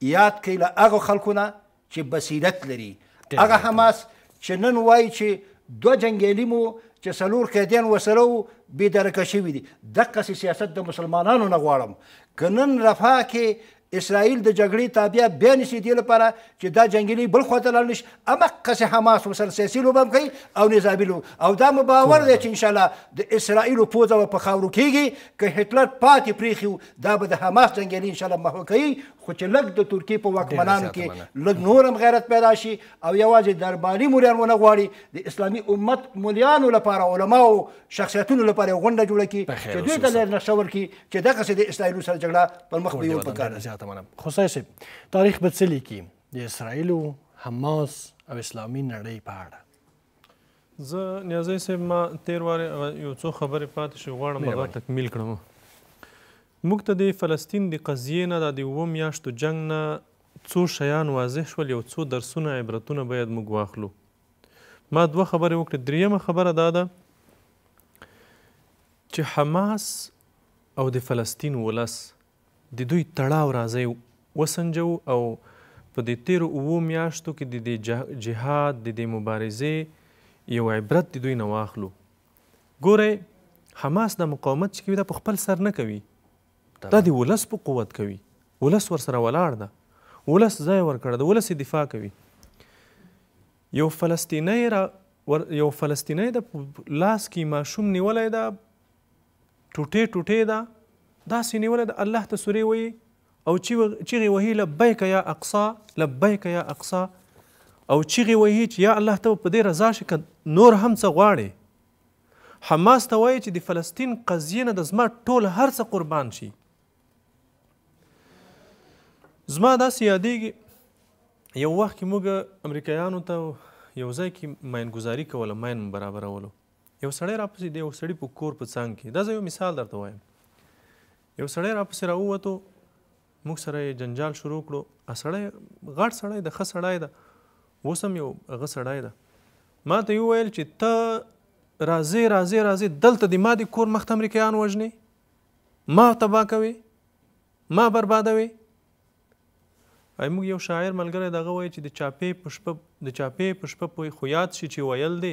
یاد کړئ له هغو خلکو نه چې بصیرت لري هغه حماس چې نن وایي چې دوه جنګیالي مو چې څلور قیدیان وسره وو بې درکه شوي دي دقسې سیاست د مسلمانانو نه غواړم که نن رفا کې اسرائیل د جګړې تابع بیا نشي دې لپاره چې دا جنګیلي بل خوا ته لاړ نشي همقسې حماس ورسره سیاسي لوبه هم کوي او نظامي لوبه او دا مو باور دی چې انشاءالله د اسرائیلو پوزه به په خاورو کېږي که هټلر پاتې پرېښي دا به د حماس جنګیلي انشاءالله محوه کوي خو چې لږ د ترکیې په واکمنانو کې لږ نور هم غیرت پیدا شي او یوازې درباري موریان ونه غواړي د اسلامي امت مولیانو لپاره علماو شخصیتونو لپاره غونډه جوړه کړي چې دوی ته لیر نشور کړي چې دغسې د اسرائیلو سره جګړه پر مخ بیول پکار ده خصوصي صاحب تاریخ به څه لیکي د اسرائیلو حماس او اسلامي نړۍ په اړه زه نیازی صاحب ما تیر واره یو څو خبرې پاتې شوې غواړم هغه تکمیل کړم موږ ته د فلسطین د قضیې نه د اووه میاشتو جنګ نه څو شیان واضح شول یو څو درسونه عبرتونه باید موږ واخلو ما دوه خبرې وکړې دریمه خبره دا ده چې حماس او د فلسطین ولس د دوی تړاو راځي وسنجو او په دې تیرو اوو میاشتو کې د جهاد د دې مبارزې یو عبرت د دوی نه واخلو ګورئ حماس د مقاومت چې کوي دا په خپل سر نه کوي دا د ولس په قوت کوي ولس ورسره ولاړ ده ولس ځای ورکړه د ولس دفاع کوي یو فلسطینی را ور یو فلسطینی د لاس کې ماشوم نیولې ده ټوټې ټوټې ده داسې نیولې ده الله ته سورې وایي او چیغې وهي لبیک یا اقصا لبیک یا اقصا او چیغې وهي چې یا الله ته په دې رضا شي که نور هم څه غواړې حماس ته وایي چې د فلسطین قضیه نه د زما ټول هر څه قربان شي زما داسې یادېږي یو وخت کې موږ امریکایانو ته یو ځای کې ماینګزاري کوله ماین برابرولو یو سړی راپسې دی یو سړي په کور په څنګ کې دا زه یو مثال درته وایم یو سړی راپسې راووتو موږ سره جنجال شروع کړو ا سړی غټ سړی د ښه سړی ده اوس هم یو هغه سړی ده ما ته یې وویل چې ته راځې راځې راځې دلته د ما د کور مخ امریکایان وژنې ما تبا کوي ما بربادوي موږ یو شاعر ملګری دغه وایي چې د چاپې په شپه د چاپې په شپه پوی خو یاد شي چې ویل دی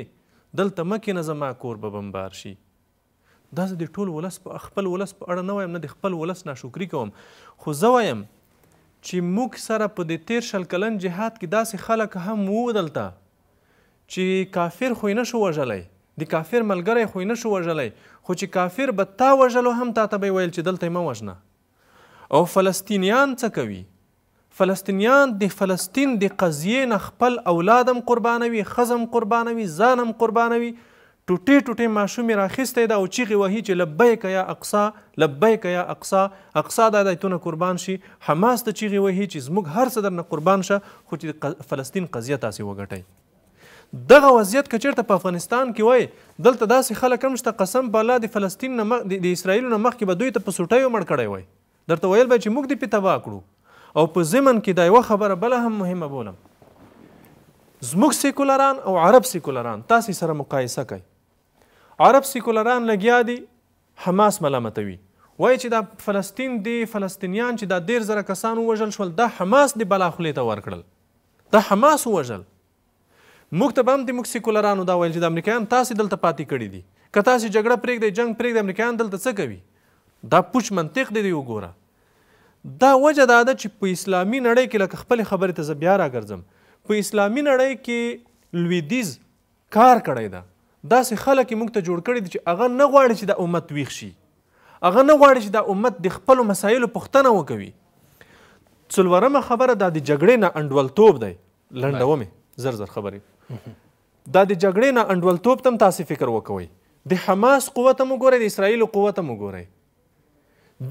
دلته مه کښېنه زما کور به بمبار شي داسې د ټول ولس په خپل ولس په اړه نه وایم نه د خپل ولس ناشکري کوم خو زه وایم چې موږ سره په د تیر شل کلن جهاد کې داسې خلک هم وو دلته چې کافر خو نه شو وژلی د کافر ملګری خو نه شو وژلی خو چې کافر به تا وژلو هم تا ته به ویل چې دلته مه وژنه او فلسطینیان څه کوي فلسطینیان د فلسطین د قضیې نه خپل اولادم قربانوي خزم قربانوي ځانم قربانوي ټوټې ټوټې ماشوم راخیستی ده او چیغې وهي چې لبیک یا اقصا لبیک یا اقصا اقصا دا دایتونه قربان شي حماس ته چیغې وهي چې زموږ هر څه درنه قربان شه خو چې فلسطین قضیه تاسې وګټئ دغه وضعیت که چېرته په افغانستان کې وای دلته داسې خلک هم شته قسم په الله د فلسطین نه د اسرائیلو نه مخکې به دوی ته په سوټیو مړ کړی وای درته ویل به چې موږ دې پې تباه کړو او په ضمن کې دا یو خبره بل هم مهمه بولم زموږ سیکولران او عرب سیکولران تاسو سره مقایسه کوي عرب سیکولران لګیا دي حماس ملامتوي وای چې دا فلسطین دی فلسطینیان چې دا ډیر زره کسان وژل شول دا حماس دی بلا خلې ته ورکړل دا حماس وژل موږ ته هم د موږ سیکولرانو دا ویل چې د امریکایان تاسو دلته پاتې کړی دي که تاسو جګړه پرېږدئ جنگ پرېږدئ امریکایان دلته څه کوي دا پوچ منطق دی دی وګوره دا وجه دا ده چې په اسلامي نړۍ کې لکه خپل خبرې ته زه بیا راګرځم په اسلامي نړۍ کې لویدیز کار کړی ده داسې خلک یې موږ ته جوړ کړي دي چې هغه نه غواړي چې دا امت ویښ شي هغه نه غواړي چې دا امت د خپلو مسایلو پوښتنه وکوي څلورمه خبره دا د جګړې نه انډولتوب دی لنډومې زر زر خبرې دا د جګړې نه انډولتوب تم تاسې فکر وکوئ د حماس قوت هم وګورئ د اسرائیلو قوت هم وګورئ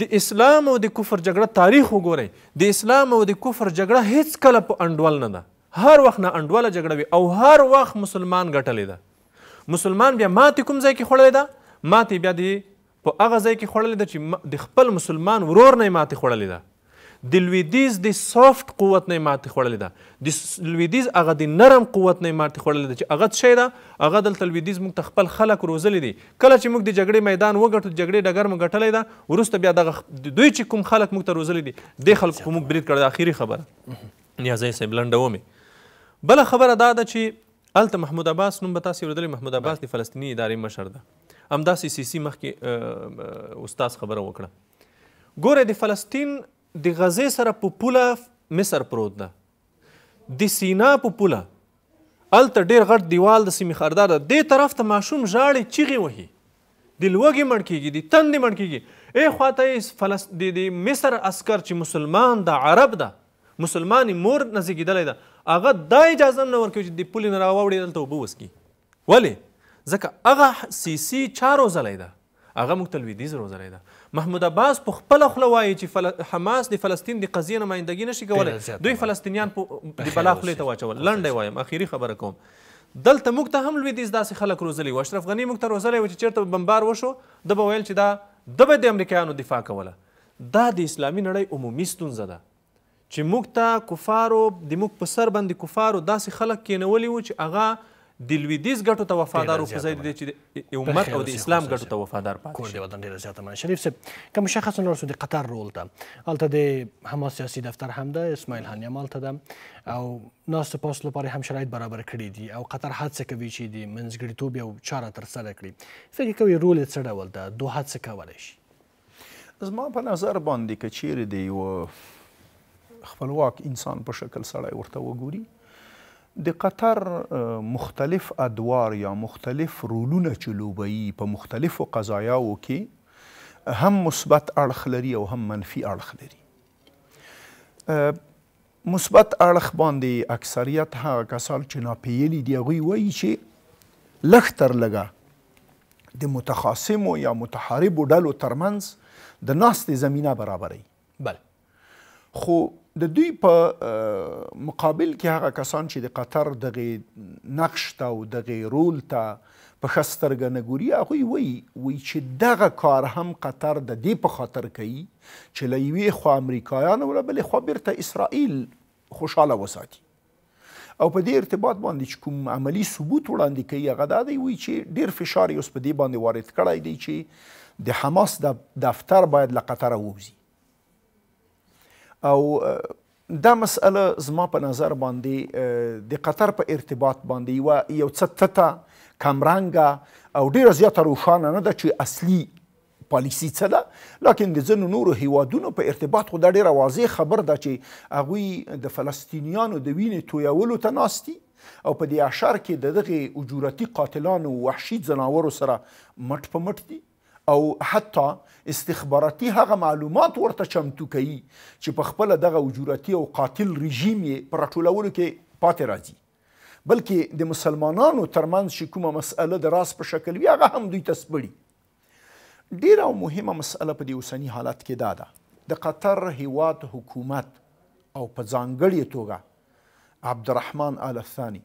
د اسلام او د کفر جګړه تاریخ وګورئ د اسلام او د کفر جګړه هیڅ کله په انډول نه ده هر وخت نه انډوله جګړه وي او هر وخت مسلمان ګټلې ده مسلمان بیا ماتې کوم ځای کې خوړلې ده ماتې بیا د په هغه ځای کې خوړلې ده چې د خپل مسلمان ورور نه یې ماتې خوړلې ده د لویدیز د سافت قوت نه ماته خوړلې ده د لویدیز هغه د نرم قوت نه ماته خوړلې ده چې هغه څه ده هغه دلته لویدیز موږ خپل خلک روزلې دي کله چې موږ د جګړې میدان وګټو جګړې ډګر موږ ګټلې ده وروسته بیا دغه دوی چې کوم خلک موږ ته روزلې دي د خلکو موږ برید کړ د اخیری خبره نیازی صاحب لنډومې بله خبره دا ده چې هلته محمود عباس نوم به تاسې اورېدلی محمود عباس د فلسطیني ادارې مشر ده همداسې سیسي مخکې استاز خبره وکړه ګوره د فلسطین د غزې سره په پوله مصر پروت ده د سینا په پوله هلته ډېر غټ دیوال د سیمې خردار ده دې طرف ته ماشوم ژاړي چیغې وهي د لوږې مړ کېږي د تندې مړ کېږي ای خواته یې فلس د د مصر عسکر چې مسلمان د عرب ده مسلمان مور نه زیږېدلی ده هغه دا اجازه نه ورکوي چې د پولې نه راواوړي دلته اوبه وڅکي ولې ځکه هغه سیسي چا روزلی ده هغه موږ ته لویدیځ روزلی ده محمود عباس په خپل خله وایي چې حماس د فلسطین د قضیې نمائندګي نشي کولای دوی فلسطینیان په د بلا خولې ته واچول لنډی وایم اخیری خبره کوم دلته موږ ته هم لویدیځ داسې خلک روزلي وو اشرف غني موږ ته روزلی و چې چېرته بمبار وشو ده به ویل چې دا ده به د امریکایانو دفاع کوله دا د اسلامي نړۍ عمومي ستونزه ده چې موږ ته کفارو د موږ په سر باندې کفارو داسې خلک کینولی وو چې هغه د لویدیز ګټو ته وفادار او فزای دي چې امت او د اسلام ګټو ته وفادار پاتې کور دی ودان ډیره زیاته من شریف صاحب کوم شخص نور سود قطر رول ته الته د حما سیاسي دفتر هم ده اسماعیل هانیام الته ده او ناس پاس لپاره هم شرایط برابر کړی دي او قطر حادثه کوي چې د منځګړیتوب یو چاره تر سره کړی فکر کوي رول څه ډول ده دوه حادثه کولای شي زما په نظر باندې کچیر دی و خپلواک انسان په شکل سره ورته وګوري د قطر مختلف ادوار یا مختلف رولونه چې لوبوي په مختلفو قضایاو کې هم مثبت اړخ لري او هم منفي اړخ لري مثبت اړخ باندې اکثریت هغه کسان چې ناپییلي دي هغوی وایي چې لږ تر لږه د متخاصمو یا متحاربو ډلو ترمنځ د ناستې زمینه برابروي بله خو د دوی په مقابل کې هغه کسان چې د قطر دغه نقش ته او دغه رول ته په خسترګه نګوري هغه وی وی چې دغه کار هم قطر د دې په خاطر کوي چې لوی خو امریکایان ولا بل خو بیرته اسرائیل خوشاله وساتي او په دې ارتباط باندې چې کوم عملی ثبوت وړاندې کوي هغه دا دی وی چې ډیر فشار یې اوس په دې باندې وارد کړی دی چې د حماس د دفتر باید له قطر ووځي او دا مسأله زما په نظر باندې د قطر په ارتباط باندې یو څه تته کمرنګه او ډیره زیاته روښانه نه ده چې اصلي پالیسی څه ده لکن د ځینو نورو هیوادونو په ارتباط خو دا ډیره واضح خبر ده چې هغوی د فلسطینیانو د وینې تویولو ته ناستي او په دې اشار کې د دغه اجورتي قاتلانو وحشي ځناورو سره مټ په مټ دي او حتی استخباراتي هغه معلومات ورته چمتو کوي چې په خپل دغه وجوراتي او قاتل رژیم یې پر ټولولو کې پاتې راځي بلکې د مسلمانانو ترمنځ چې کومه مسأله د راس په شکل وي هغه هم دوی تسپړي ډیره مهمه مسأله په دې اوسني حالت کې دا ده د قطر هیواد حکومت او په ځانګړې توګه عبدالرحمن آل الثاني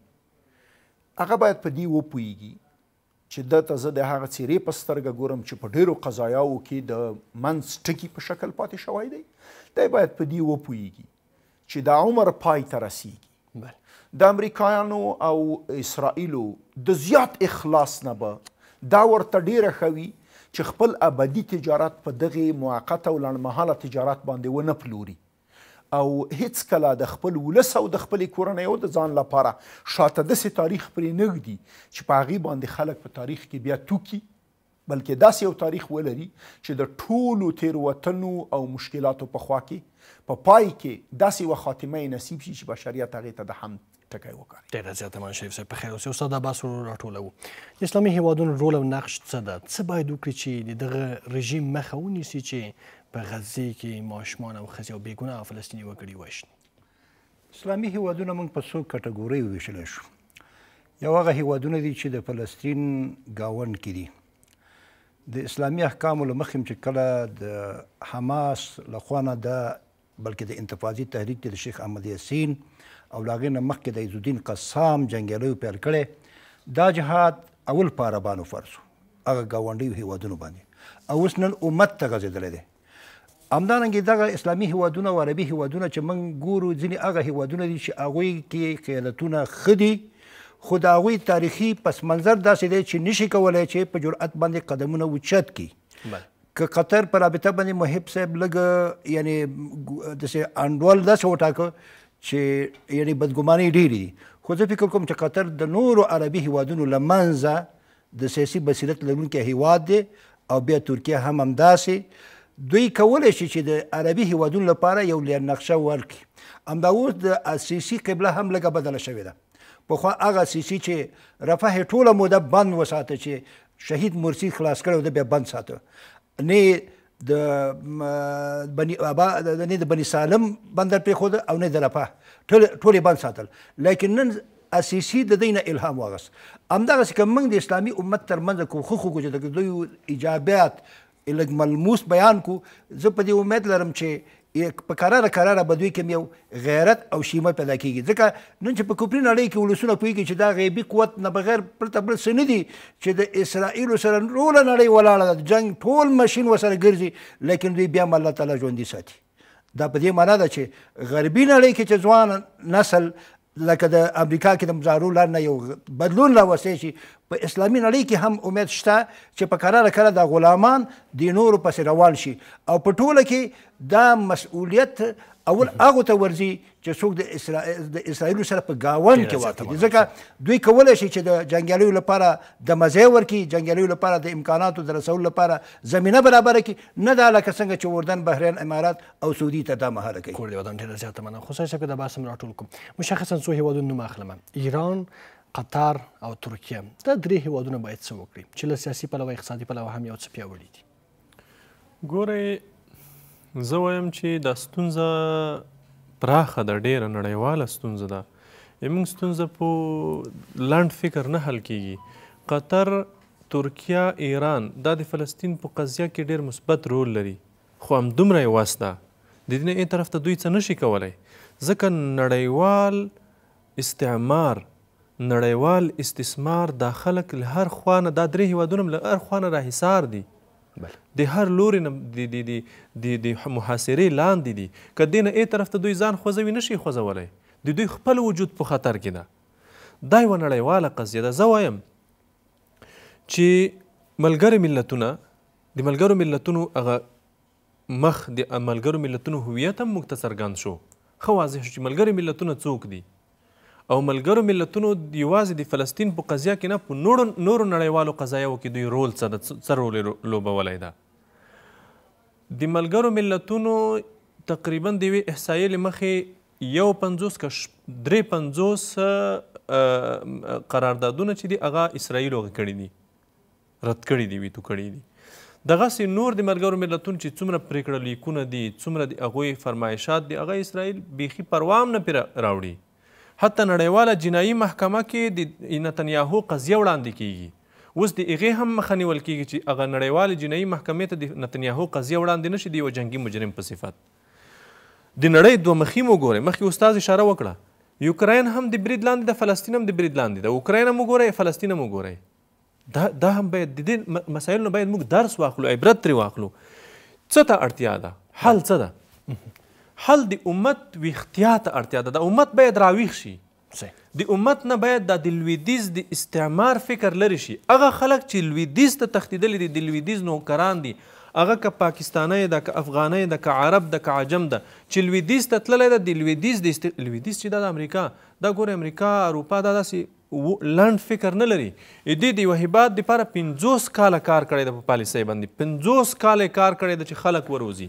هغه باید په دې وپوهیږي چې د ته زه د هغه څیرې په سترګه ګورم چې په ډیرو قضایاو کې د منځ ټکي په شکل پاتې شوی دی دی باید په دې وپوهیږي چې دا عمر پای ته رسیږي د امریکایانو او اسرائیلو د زیات اخلاص نه به دا ورته ډیره ښوي چې خپل ابدي تجارت په دغه موقته او لنډمهاله تجارت باندې ونه پلوري او هیڅ کله د خپل ولس او د خپل کورنۍ او د ځان لپاره شاته داسې تاریخ پرې نږدي چې په هغې باندې خلک په تاریخ کې بیا توکي بلکې داسې یو تاریخ ولري چې د ټولو تیروتنو او مشکلاتو په خوا کې په پا پای کې داسې یوه خاتمه نصیب شي چې بشریت هغې ته د حمد ټکی وکړي ډېره زیاته منشیف صاحب پخیر اوسئ استاد عباس ورور راټولوو د اسلامي هیوادونو رول او نقش څه ده څه باید وکړي چې د دغه رژیم مخه ونیسي چې په غزه کې ماشومان او ښځې او بیګناه فلسطیني وګړي وشني اسلامي هیوادونه موږ په څو کټګورۍ وویشلی شو یو هغه هیوادونه دي چې د فلسطین ګاونډ کې دي د اسلامي احکامو له مخې چې کله د حماس لخوا نه د بلکې د انتفاضي تحریک د شیخ احمد یاسین او له هغې نه مخکې د عزالدین قسام جنګیالیو پیل کړی دا جهاد اول په عربانو فرض هغه ګاونډیو هیوادونو باندې او اوس نن امت ته غځېدلی دی همدارنګه دغه اسلامي هیوادونه او عربي هیوادونه چې موږ ګورو ځینې هغه هیوادونه دي چې هغوی کې قیادتونه ښه دي خو د هغوی تاریخي پس منظر داسې دی چې نشي کولی چې په جرأت باندې قدمونه اوچت کړي که قطر په رابطه باندې محب صاحب لږ یعنی داسې انډول داسې وټاکه چې یعنی بدګمانۍ ډېرې دي خو زه فکر کوم چې قطر د نورو عربي هیوادونو له منځه د سیاسي بصیرت لرونکی هیواد دی او بیا ترکیه هم همداسې دوی کولای شي چې د عربي هیوادونو لپاره یو لرنقشه ورکړي همدا اوس د اساسي قبله هم لږه بدله شوې ده پخوا هغه اساسي چې رفح یې ټوله موده بند وساته چې شهید مرسي خلاص کړی و ده بیا بند ساته نه د بني ابا نه د بني سالم بندر پرېښود او نه د رفح ټول ټول یې بند ساتل لیکن نن اساسي د دینه الهام واغس همدغسې که موږ د اسلامي امت ترمنځ کوم ښه خوږو چې د دوی ایجابیات لږ ملموس بیان کو زه په دې امید لرم چې په کراره کراره به دوی کې یو غیرت او شیمه پیدا کیږي ځکه نن چې په کوپري نړۍ کې ولسونه پوهیږي چې دا غیبي قوت نه بغیر پرته بل څه نه دي چې د اسرائیلو سره ټوله نړۍ ولاړه ده جنګ ټول ماشین ورسره ګرځي لیکن دوی بیا هم الله تعالی ژوندي ساتي دا په دې معنا ده چې غربي نړۍ کې چې ځوان نسل لکه د امریکا کې د مزارو لار نه یو بدلون راوستی شي په اسلامي نړۍ کې هم امید شته چې په کراره کراره د غلامان د نورو پسې روان شي او په ټوله کې دا مسؤلیت اول هغه ته ورځي چې څوک د اسرائیل د اسرائیل سره په گاون کې واقع دي ځکه دوی کولای شي چې د جنگیالیو لپاره د مزه ورکي جنگیالیو لپاره د امکاناتو در رسول لپاره زمينه برابر کړي نه دا لکه څنګه چې اردن بحرین امارات او سعودي ته دا مهاله کوي کور دی ودان ډیر زیات مننه خصوصا چې دا باسم راټول کوم مشخصا سو هیوادونو مخلمه ایران قطر او ترکیه دا درې هیوادونه باید څه وکړي چې له سیاسي پلوه اقتصادي پلوه هم یو څه پیاوړي دي ګوره زه وایم چې دا ستونزه پراخه ده ډېره نړیواله ستونزه ده زموږ ستونزه په لنډ فکر نه حل کیږي قطر ترکیه ایران دا د فلسطین په قضیه کې ډېر مثبت رول لري خو همدومره یې وس ده د دې نه طرف ته دوی څه نشي کولی ځکه نړیوال استعمار نړیوال استثمار دا خلک له هر خوانه دا درې هیوادونه له هر خوانه راحصار دي د هر لوري نه د د د د محاصرې لاندې دي که دې نه ای طرف ته دوی ځان خوځوي نشي خوځولی د دوی خپل وجود په خطر کې ده دا یوه نړیواله قضیه ده زه وایم چې ملګرو ملتونه د ملګرو ملتونو هغه مخ د ملګرو ملتونو هویت هم موږ ته څرګند شو ښه واضح شو چې ملګرو ملتونه څوک دي او ملګرو ملتونو یوازې د فلسطین په قضیه کې نه په نورو نورو نړیوالو قضایو کې دوی رول څه څه رول لوبولی ده د ملګرو ملتونو تقریبا د یوې احصایې له مخې یو پنځوس که درې پنځوس قراردادونه چې دي هغه اسرائیلو هغه کړي دي رد کړي دي ویتو کړي دي دغسې نور د ملګرو ملتونو چې څومره پرېکړه لیکونه دي څومره د هغوی فرمایشات دي هغه اسرائیل بیخي پروا هم نه پرې راوړي حتی نړیواله جنایي محکمه کې د نتنیاهو قضیه وړاندې کیږي اوس د هغې هم مخه نیول کیږي چې هغه نړیوالې جنایي محکمې ته د نتنیاهو قضیه وړاندې نشي د یوه جنګي مجرم په صفت د نړۍ دوه مخي مو ګورئ مخکې استاد اشاره وکړه یوکراین هم د برید لاندې ده فلسطین هم د برید لاندې ده اوکراین هم وګورئ فلسطین هم وګورئ دا دا هم باید د دې مسایلو باید موږ درس واخلو عبرت ترې واخلو څه ته اړتیا ده حل څه ده حل د امت ویختیا ته اړتیا ده د امت باید راویښ شي د امت نه باید دا د لویدیز د استعمار فکر لرې شي هغه خلک چې لویدیز ته تښتېدلي دي د لویدیز نوکران دي هغه که پاکستانی ده که افغانی ده که عرب ده که عجم ده چې لویدیز ته تللی ده د لویدیز د است... لویدیز چې دا د امریکا دا ګوره امریکا اروپا دا داسې لنډ فکر نه لري دې د یوه هیباد دپاره پنځوس کاله کار کړی ده په پالیسۍ باندې پنځوس کاله کار کړی ده چې خلک وروزي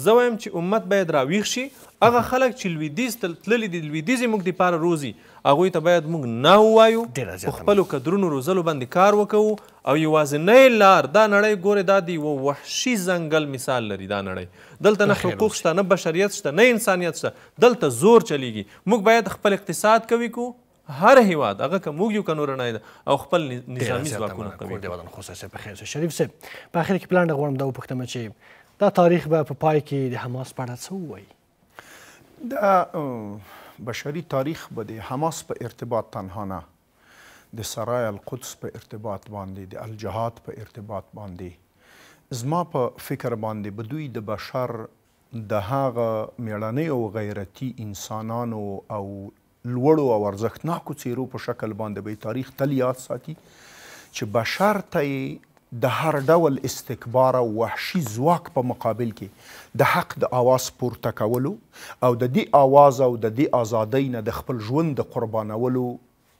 زه وایم چې امت باید راویښ شي هغه خلک چې لویدیز تللی دي لویدیځې موږ دپاره روزي هغوی ته باید موږ نه ووایو په خپلو قدرونو روزلو باندې کار وکوو او یوازینۍ لار دا نړۍ ګورې دا د یوه وحشي ځنګل مثال لري دا نړۍ دلته نه حقوق شته نه بشریت شته نه انسانیت شته دلته زور چلیږي موږ باید خپل اقتصاد قوي کو هر هیواد هغه که موږ یو که نورنۍ ده او خپل نظامي ځواکونه قوي کور دې ودان خصوصي په خیر شریف صاحب په اخر کې پلان غواړم دا وپوښتم چې دا تاریخ به په پای کې د حماس په اړه څه ووایي دا بشري تاریخ به د حماس په ارتباط تنها نه د سرای القدس په ارتباط باندې د الجهاد په ارتباط باندې زما په فکر باندې به دوی د بشر د هغه میړنۍ او غیرتي انسانانو او لوړو او ارزښتناکو څیرو په شکل باندې به تاریخ تل یاد ساتي چې بشر ته د هر ډول استکبار او وحشي ځواک په مقابل کې د حق د اواز پورته کولو او د دې اواز او د دې ازادۍ نه د خپل ژوند د قربانولو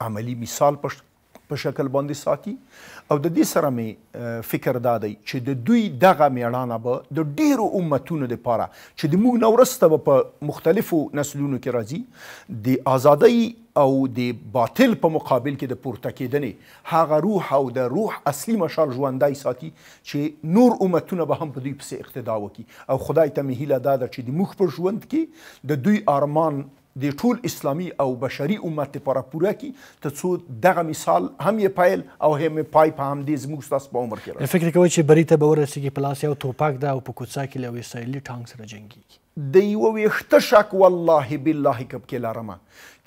عملی مثال په شکل باندې ساتي او د دې سره مې فکر دادی چې د دوی دغه میړانه به د ډیرو امتونو لپاره چې د موږ نورسته په مختلفو نسلونو کې راځي د ازادۍ او د باطل په مقابل کې د پورته کېدنې هغه روح او د روح اصلي مشال ژوندی ساتي چې نور امتونه به هم په دوی پسې اقتدا وکړي او خدای ته مې هیله دا ده چې د موږ په ژوند کې د دوی آرمان د ټول اسلامي او بشري امت لپاره پوره کی ته څو دغه مثال هم یې پایل او هم یې پای په همدې زموږ ستاسو په عمر کې راځي فکر کوي چې بری ته به ورسیږي په لاس یو توپک ده او په کوڅه کې له اسرائیلي ټانک سره جنګیږي د یو ویښته شک والله بالله کب کې لارمه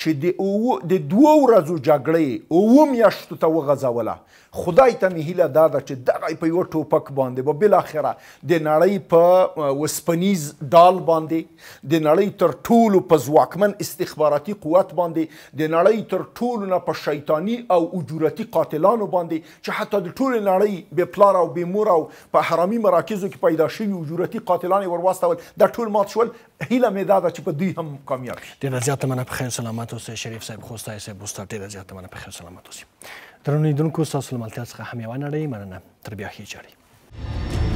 چې د او د دوه ورځو جګړې او میاشتو ته وغځوله خدای ته مې هیله دا ده چې دغه په یو ټوپک باندې به بل اخره د نړۍ په وسپنیز ډال باندې د نړۍ تر ټولو په ځواکمن استخباراتي قوت باندې د نړۍ تر ټولو نه په شیطانی او اجورتي قاتلانو باندې چې حتی د ټول نړۍ به پلار او به مور او په حرامي مراکزو کې پیدا شوی اجورتي قاتلان ورواستول د ټول مات شول هیله مې دا ده چې په دوی هم کامیاب شي ډیره زیاته مننه په خیر سلامت اوسئ شریف صاحب خوستای صاحب استاد ډیره زیاته مننه په خیر سلامت اوسئ درنو لیدونکو تاسو له ملتیا څخه هم یو نړۍ مننه تر بیا هیڅ اړې